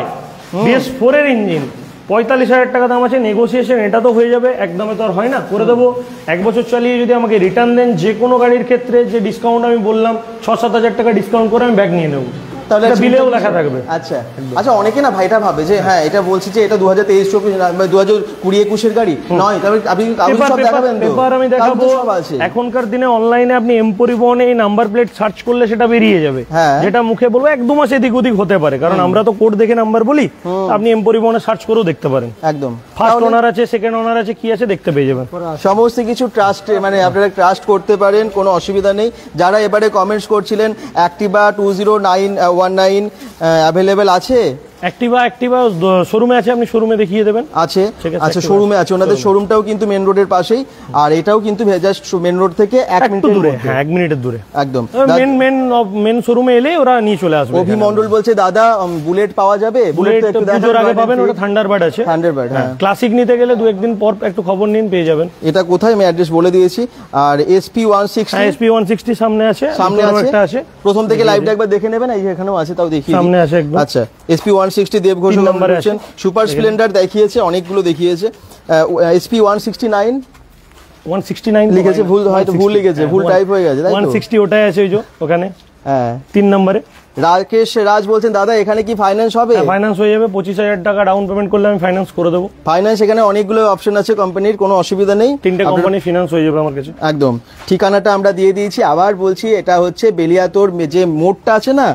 বিএস ফোরের ইঞ্জিন পঁয়তাল্লিশ হাজার টাকা দাম আছে নেগোসিয়েশন এটা তো হয়ে যাবে একদমে তো আর হয় না করে দেবো এক বছর চালিয়ে যদি আমাকে রিটার্ন দেন যে কোনো গাড়ির ক্ষেত্রে যে ডিসকাউন্ট আমি বললাম ছ সাত হাজার টাকা ডিসকাউন্ট করে আমি ব্যাগ নিয়ে নেবো তাহলে বিলেও লেখা থাকবে আচ্ছা আচ্ছা অনেকে না ভাইটা ভাবে যে হ্যাঁ এটা বলছি যে এটা মানে গাড়ি নয় তবে আপনি সব দেখাবেন পেপার আমি দেখাবো এখনকার দিনে অনলাইনে আপনি এম পরিবহনে এই নাম্বার প্লেট সার্চ করলে সেটা বেরিয়ে যাবে হ্যাঁ। যেটা মুখে বলবো এক দু মাস এদিক ওদিক হতে পারে কারণ আমরা তো কোড দেখে নাম্বার বলি আপনি এম পরিবহনে সার্চ করেও দেখতে পারেন একদম ফার্স্ট ওনার আছে সেকেন্ড ওনার আছে কি আছে দেখতে পেয়ে যাবেন সমস্ত কিছু ট্রাস্ট মানে আপনারা ট্রাস্ট করতে পারেন কোনো অসুবিধা নেই যারা এবারে কমেন্টস করছিলেন Activa two zero nine one nine available আছে অ্যাক্টিভা অ্যাক্টিভা শোরুমে আছে আপনি শোরুমে দেখিয়ে দেবেন আছে আচ্ছা শোরুমে আছে ওনাদের শোরুমটাও কিন্তু মেন রোডের পাশেই আর এটাও কিন্তু জাস্ট মেন রোড থেকে এক মিনিট দূরে হ্যাঁ এক মিনিটের দূরে একদম মেন মেন মেন শোরুমে এলে ওরা নিয়ে চলে আসবে অভিমন্ডল বলছে দাদা বুলেট পাওয়া যাবে বুলেট একটু পুজোর আগে পাবেন ওটা থান্ডার থান্ডারবার্ড আছে থান্ডারবার্ড হ্যাঁ ক্লাসিক হ্যাঁ। নিতে গেলে দু একদিন পর একটু খবর নিন পেয়ে যাবেন এটা কোথায় আমি অ্যাড্রেস বলে দিয়েছি আর SP one sixty SP one sixty সামনে আছে সামনে আছে প্রথম থেকে লাইভটা একবার দেখে নেবেন এই এখানেও আছে তাও দেখি সামনে আছে আচ্ছা SP one sixty Dev Ghosh super splendor দেখিয়েছে অনেকগুলো দেখিয়েছে SP one sixty nine one sixty nine লিখেছে ভুল হয়তো ভুল লিখেছে হ্যাঁ, ভুল টাইপ হয়ে গেছে সিক্সটি ওটাই আছে ওই যে ওখানে হ্যাঁ তিন নম্বরে রাকেশ রাজ বলছেন দাদা এখানে কি ফাইন্যান্স হবে ফাইন্যান্স হয়ে যাবে পঁচিশ হাজার টাকা ডাউন পেমেন্ট করলে আমি ফাইন্যান্স করে দেবো ফাইন্যান্স এখানে অনেকগুলো অপশন আছে কোম্পানির কোনো অসুবিধা নেই তিনটে কোম্পানি ফিনান্স হয়ে যাবে আমার কাছে একদম ঠিকানাটা আমরা দিয়ে দিয়েছি আবার বলছি এটা হচ্ছে বেলিয়াতোর যে মোড়টা আছে না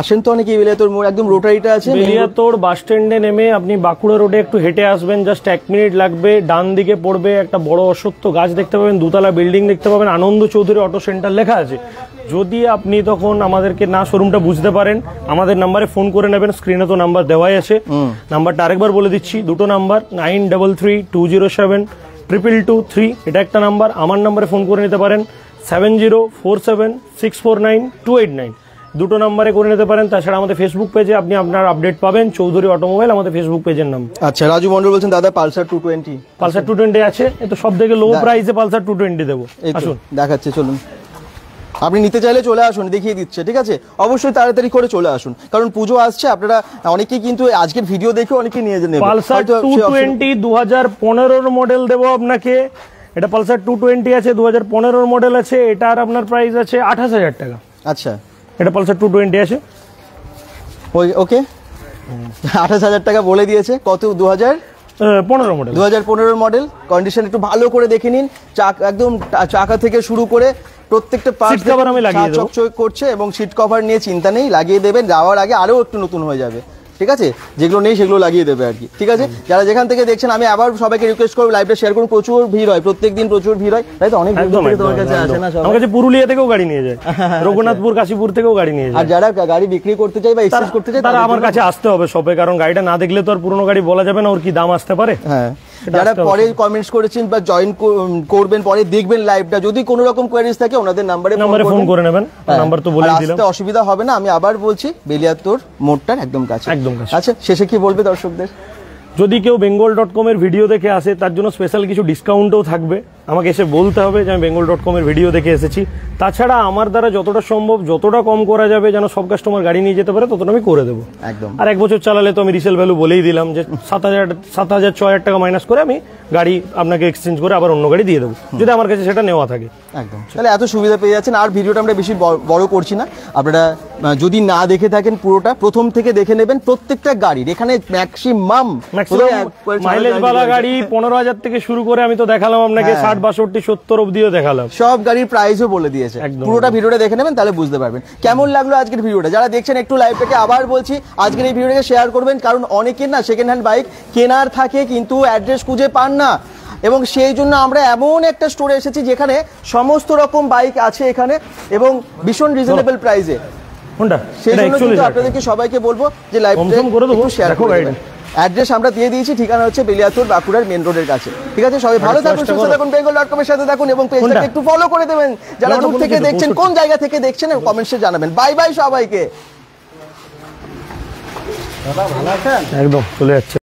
আসেন তো অনেকে বেলিয়াতোর মোড় একদম রোটারিটা আছে বেলিয়াতোর বাস স্ট্যান্ডে নেমে আপনি বাঁকুড়া রোডে একটু হেঁটে আসবেন জাস্ট এক মিনিট লাগবে ডান দিকে পড়বে একটা বড় অসত্য গাছ দেখতে পাবেন দুতলা বিল্ডিং দেখতে পাবেন আনন্দ চৌধুরী অটো সেন্টার লেখা আছে যদি আপনি তখন আমাদেরকে না শোরুমটা বুঝতে পারেন আমাদের নাম্বারে ফোন করে নেবেন স্ক্রিনে তো নাম্বার দেওয়াই আছে নাম্বারটা আরেকবার বলে দিচ্ছি দুটো number nine double three two zero seven triple two three এটা একটা নাম্বার আমার নাম্বারে ফোন করে নিতে পারেন seven zero four seven six four nine two eight nine দুটো নাম্বারে করে নিতে পারেন তাছাড়া আমাদের ফেসবুক পেজে আপনি আপনার আপডেট পাবেন চৌধুরী অটোমোবাইল আমাদের ফেসবুক পেজের নাম আচ্ছা রাজু মন্ডল বলছেন দাদা Pulsar two twenty Pulsar two twenty আছে তো সব থেকে লো প্রাইসে পালসার টু টোয়েন্টি দেবো আসুন দেখাচ্ছি চলুন আপনি নিতে চাইলে চলে আসুন দেখিয়ে দিচ্ছে ঠিক আছে অবশ্যই তাড়াতাড়ি করে চলে আসুন কারণ পুজো আসছে আপনারা অনেকেই কিন্তু আজকের ভিডিও দেখে অনেকেই নিয়ে নেবেন পালসার টু টোয়েন্টি দু পনেরোর মডেল দেবো আপনাকে এটা পালসার টু টোয়েন্টি আছে দু পনেরোর মডেল আছে এটার আপনার প্রাইস আছে আঠাশ হাজার টাকা আচ্ছা এটা পালসার টু টোয়েন্টি আছে ওই ওকে আঠাশ হাজার টাকা বলে দিয়েছে কত দু হাজার পনেরো মডেল দু হাজার পনেরো মডেল কন্ডিশন একটু ভালো করে দেখে নিন চাক একদম চাকা থেকে শুরু করে প্রত্যেকটা পার্ট কভার আমি লাগিয়ে চকচক করছে এবং সিট কভার নিয়ে চিন্তা নেই লাগিয়ে দেবেন যাওয়ার আগে আরও একটু নতুন হয়ে যাবে ঠিক আছে যেগুলো নেই সেগুলো লাগিয়ে দেবে আর কি ঠিক আছে যারা যেখান থেকে দেখছেন আমি আবার সবাইকে রিকোয়েস্ট করবো লাইভটা শেয়ার করুন প্রচুর ভিড় হয় প্রত্যেক দিন প্রচুর ভিড় হয় তাই তো অনেক তোমার কাছে আমার কাছে পুরুলিয়া থেকেও গাড়ি নিয়ে যায় আচ্ছা, আচ্ছা। রঘুনাথপুর কাশীপুর থেকেও গাড়ি নিয়ে যায় আর যারা গাড়ি বিক্রি করতে চাই বা এক্সচেঞ্জ করতে চায় তারা আমার কাছে আসতে হবে সবে কারণ গাড়িটা না দেখলে তো আর পুরনো গাড়ি বলা যাবে না ওর কি দাম আসতে পারে হ্যাঁ যারা পরে কমেন্টস করেছেন বা জয়েন করবেন পরে দেখবেন লাইভটা যদি কোনো রকম কোয়ারিজ থাকে ওনাদের নাম্বারে নাম্বারে ফোন করে নেবেন নাম্বার হ্যাঁ। তো বলেই দিলাম আসতে অসুবিধা হবে না আমি আবার বলছি বেলিয়াতোর মোড়টার একদম কাছে একদম কাছে আচ্ছা শেষে কি বলবে দর্শকদের যদি কেউ বেঙ্গল ডট এর ভিডিও দেখে আসে তার জন্য স্পেশাল কিছু ডিসকাউন্টও থাকবে আমাকে এসে বলতে হবে যে আমি বেঙ্গল ডট কমের ভিডিও দেখে এসেছি তাছাড়া আমার দ্বারা যতটা সম্ভব যতটা কম করা যাবে যেন সব কাস্টমার গাড়ি নিয়ে যেতে পারে ততটা আমি করে দেবো একদম আর এক বছর চালালে তো আমি রিসেল ভ্যালু বলেই দিলাম যে সাত হাজার সাত হাজার ছ হাজার টাকা মাইনাস করে আমি গাড়ি আপনাকে এক্সচেঞ্জ করে আবার অন্য গাড়ি দিয়ে দেবো যদি আমার কাছে সেটা নেওয়া থাকে একদম তাহলে এত সুবিধা পেয়ে যাচ্ছেন আর ভিডিওটা আমরা বেশি বড় করছি না আপনারা যদি না দেখে থাকেন পুরোটা প্রথম থেকে দেখে নেবেন প্রত্যেকটা গাড়ির এখানে ম্যাক্সিমাম মাইলেজ বালা গাড়ি পনেরো হাজার থেকে শুরু করে আমি তো দেখালাম আপনাকে হ্যাঁ। ষাট বাষট্টি সত্তর সব গাড়ির বলে দিয়েছে পুরোটা দেখে নেবেন তাহলে বুঝতে পারবেন কেমন লাগলো আজকের ভিডিওটা যারা দেখছেন একটু আবার বলছি এই শেয়ার করবেন কারণ না সেকেন্ড হ্যান্ড বাইক কেনার থাকে কিন্তু অ্যাড্রেস খুঁজে পান না এবং সেই জন্য আমরা এমন একটা স্টোরে এসেছি যেখানে সমস্ত রকম বাইক আছে এখানে এবং ভীষণ রিজনেবল প্রাইসে সেই জন্য আপনাদেরকে সবাইকে বলবো যে লাইভ করে দেবো শেয়ার অ্যাড্রেস আমরা দিয়ে দিয়েছি ঠিকানা হচ্ছে বেলিয়াতুর বাঁকুড়ার মেন রোডের কাছে ঠিক আছে সবাই ভালো থাকুন সুস্থ থাকুন বেঙ্গল ডট কমের সাথে থাকুন এবং পেজটাকে একটু ফলো করে দেবেন যারা দূর থেকে দেখছেন কোন জায়গা থেকে দেখছেন কমেন্টসে জানাবেন বাই বাই সবাইকে একদম চলে যাচ্ছে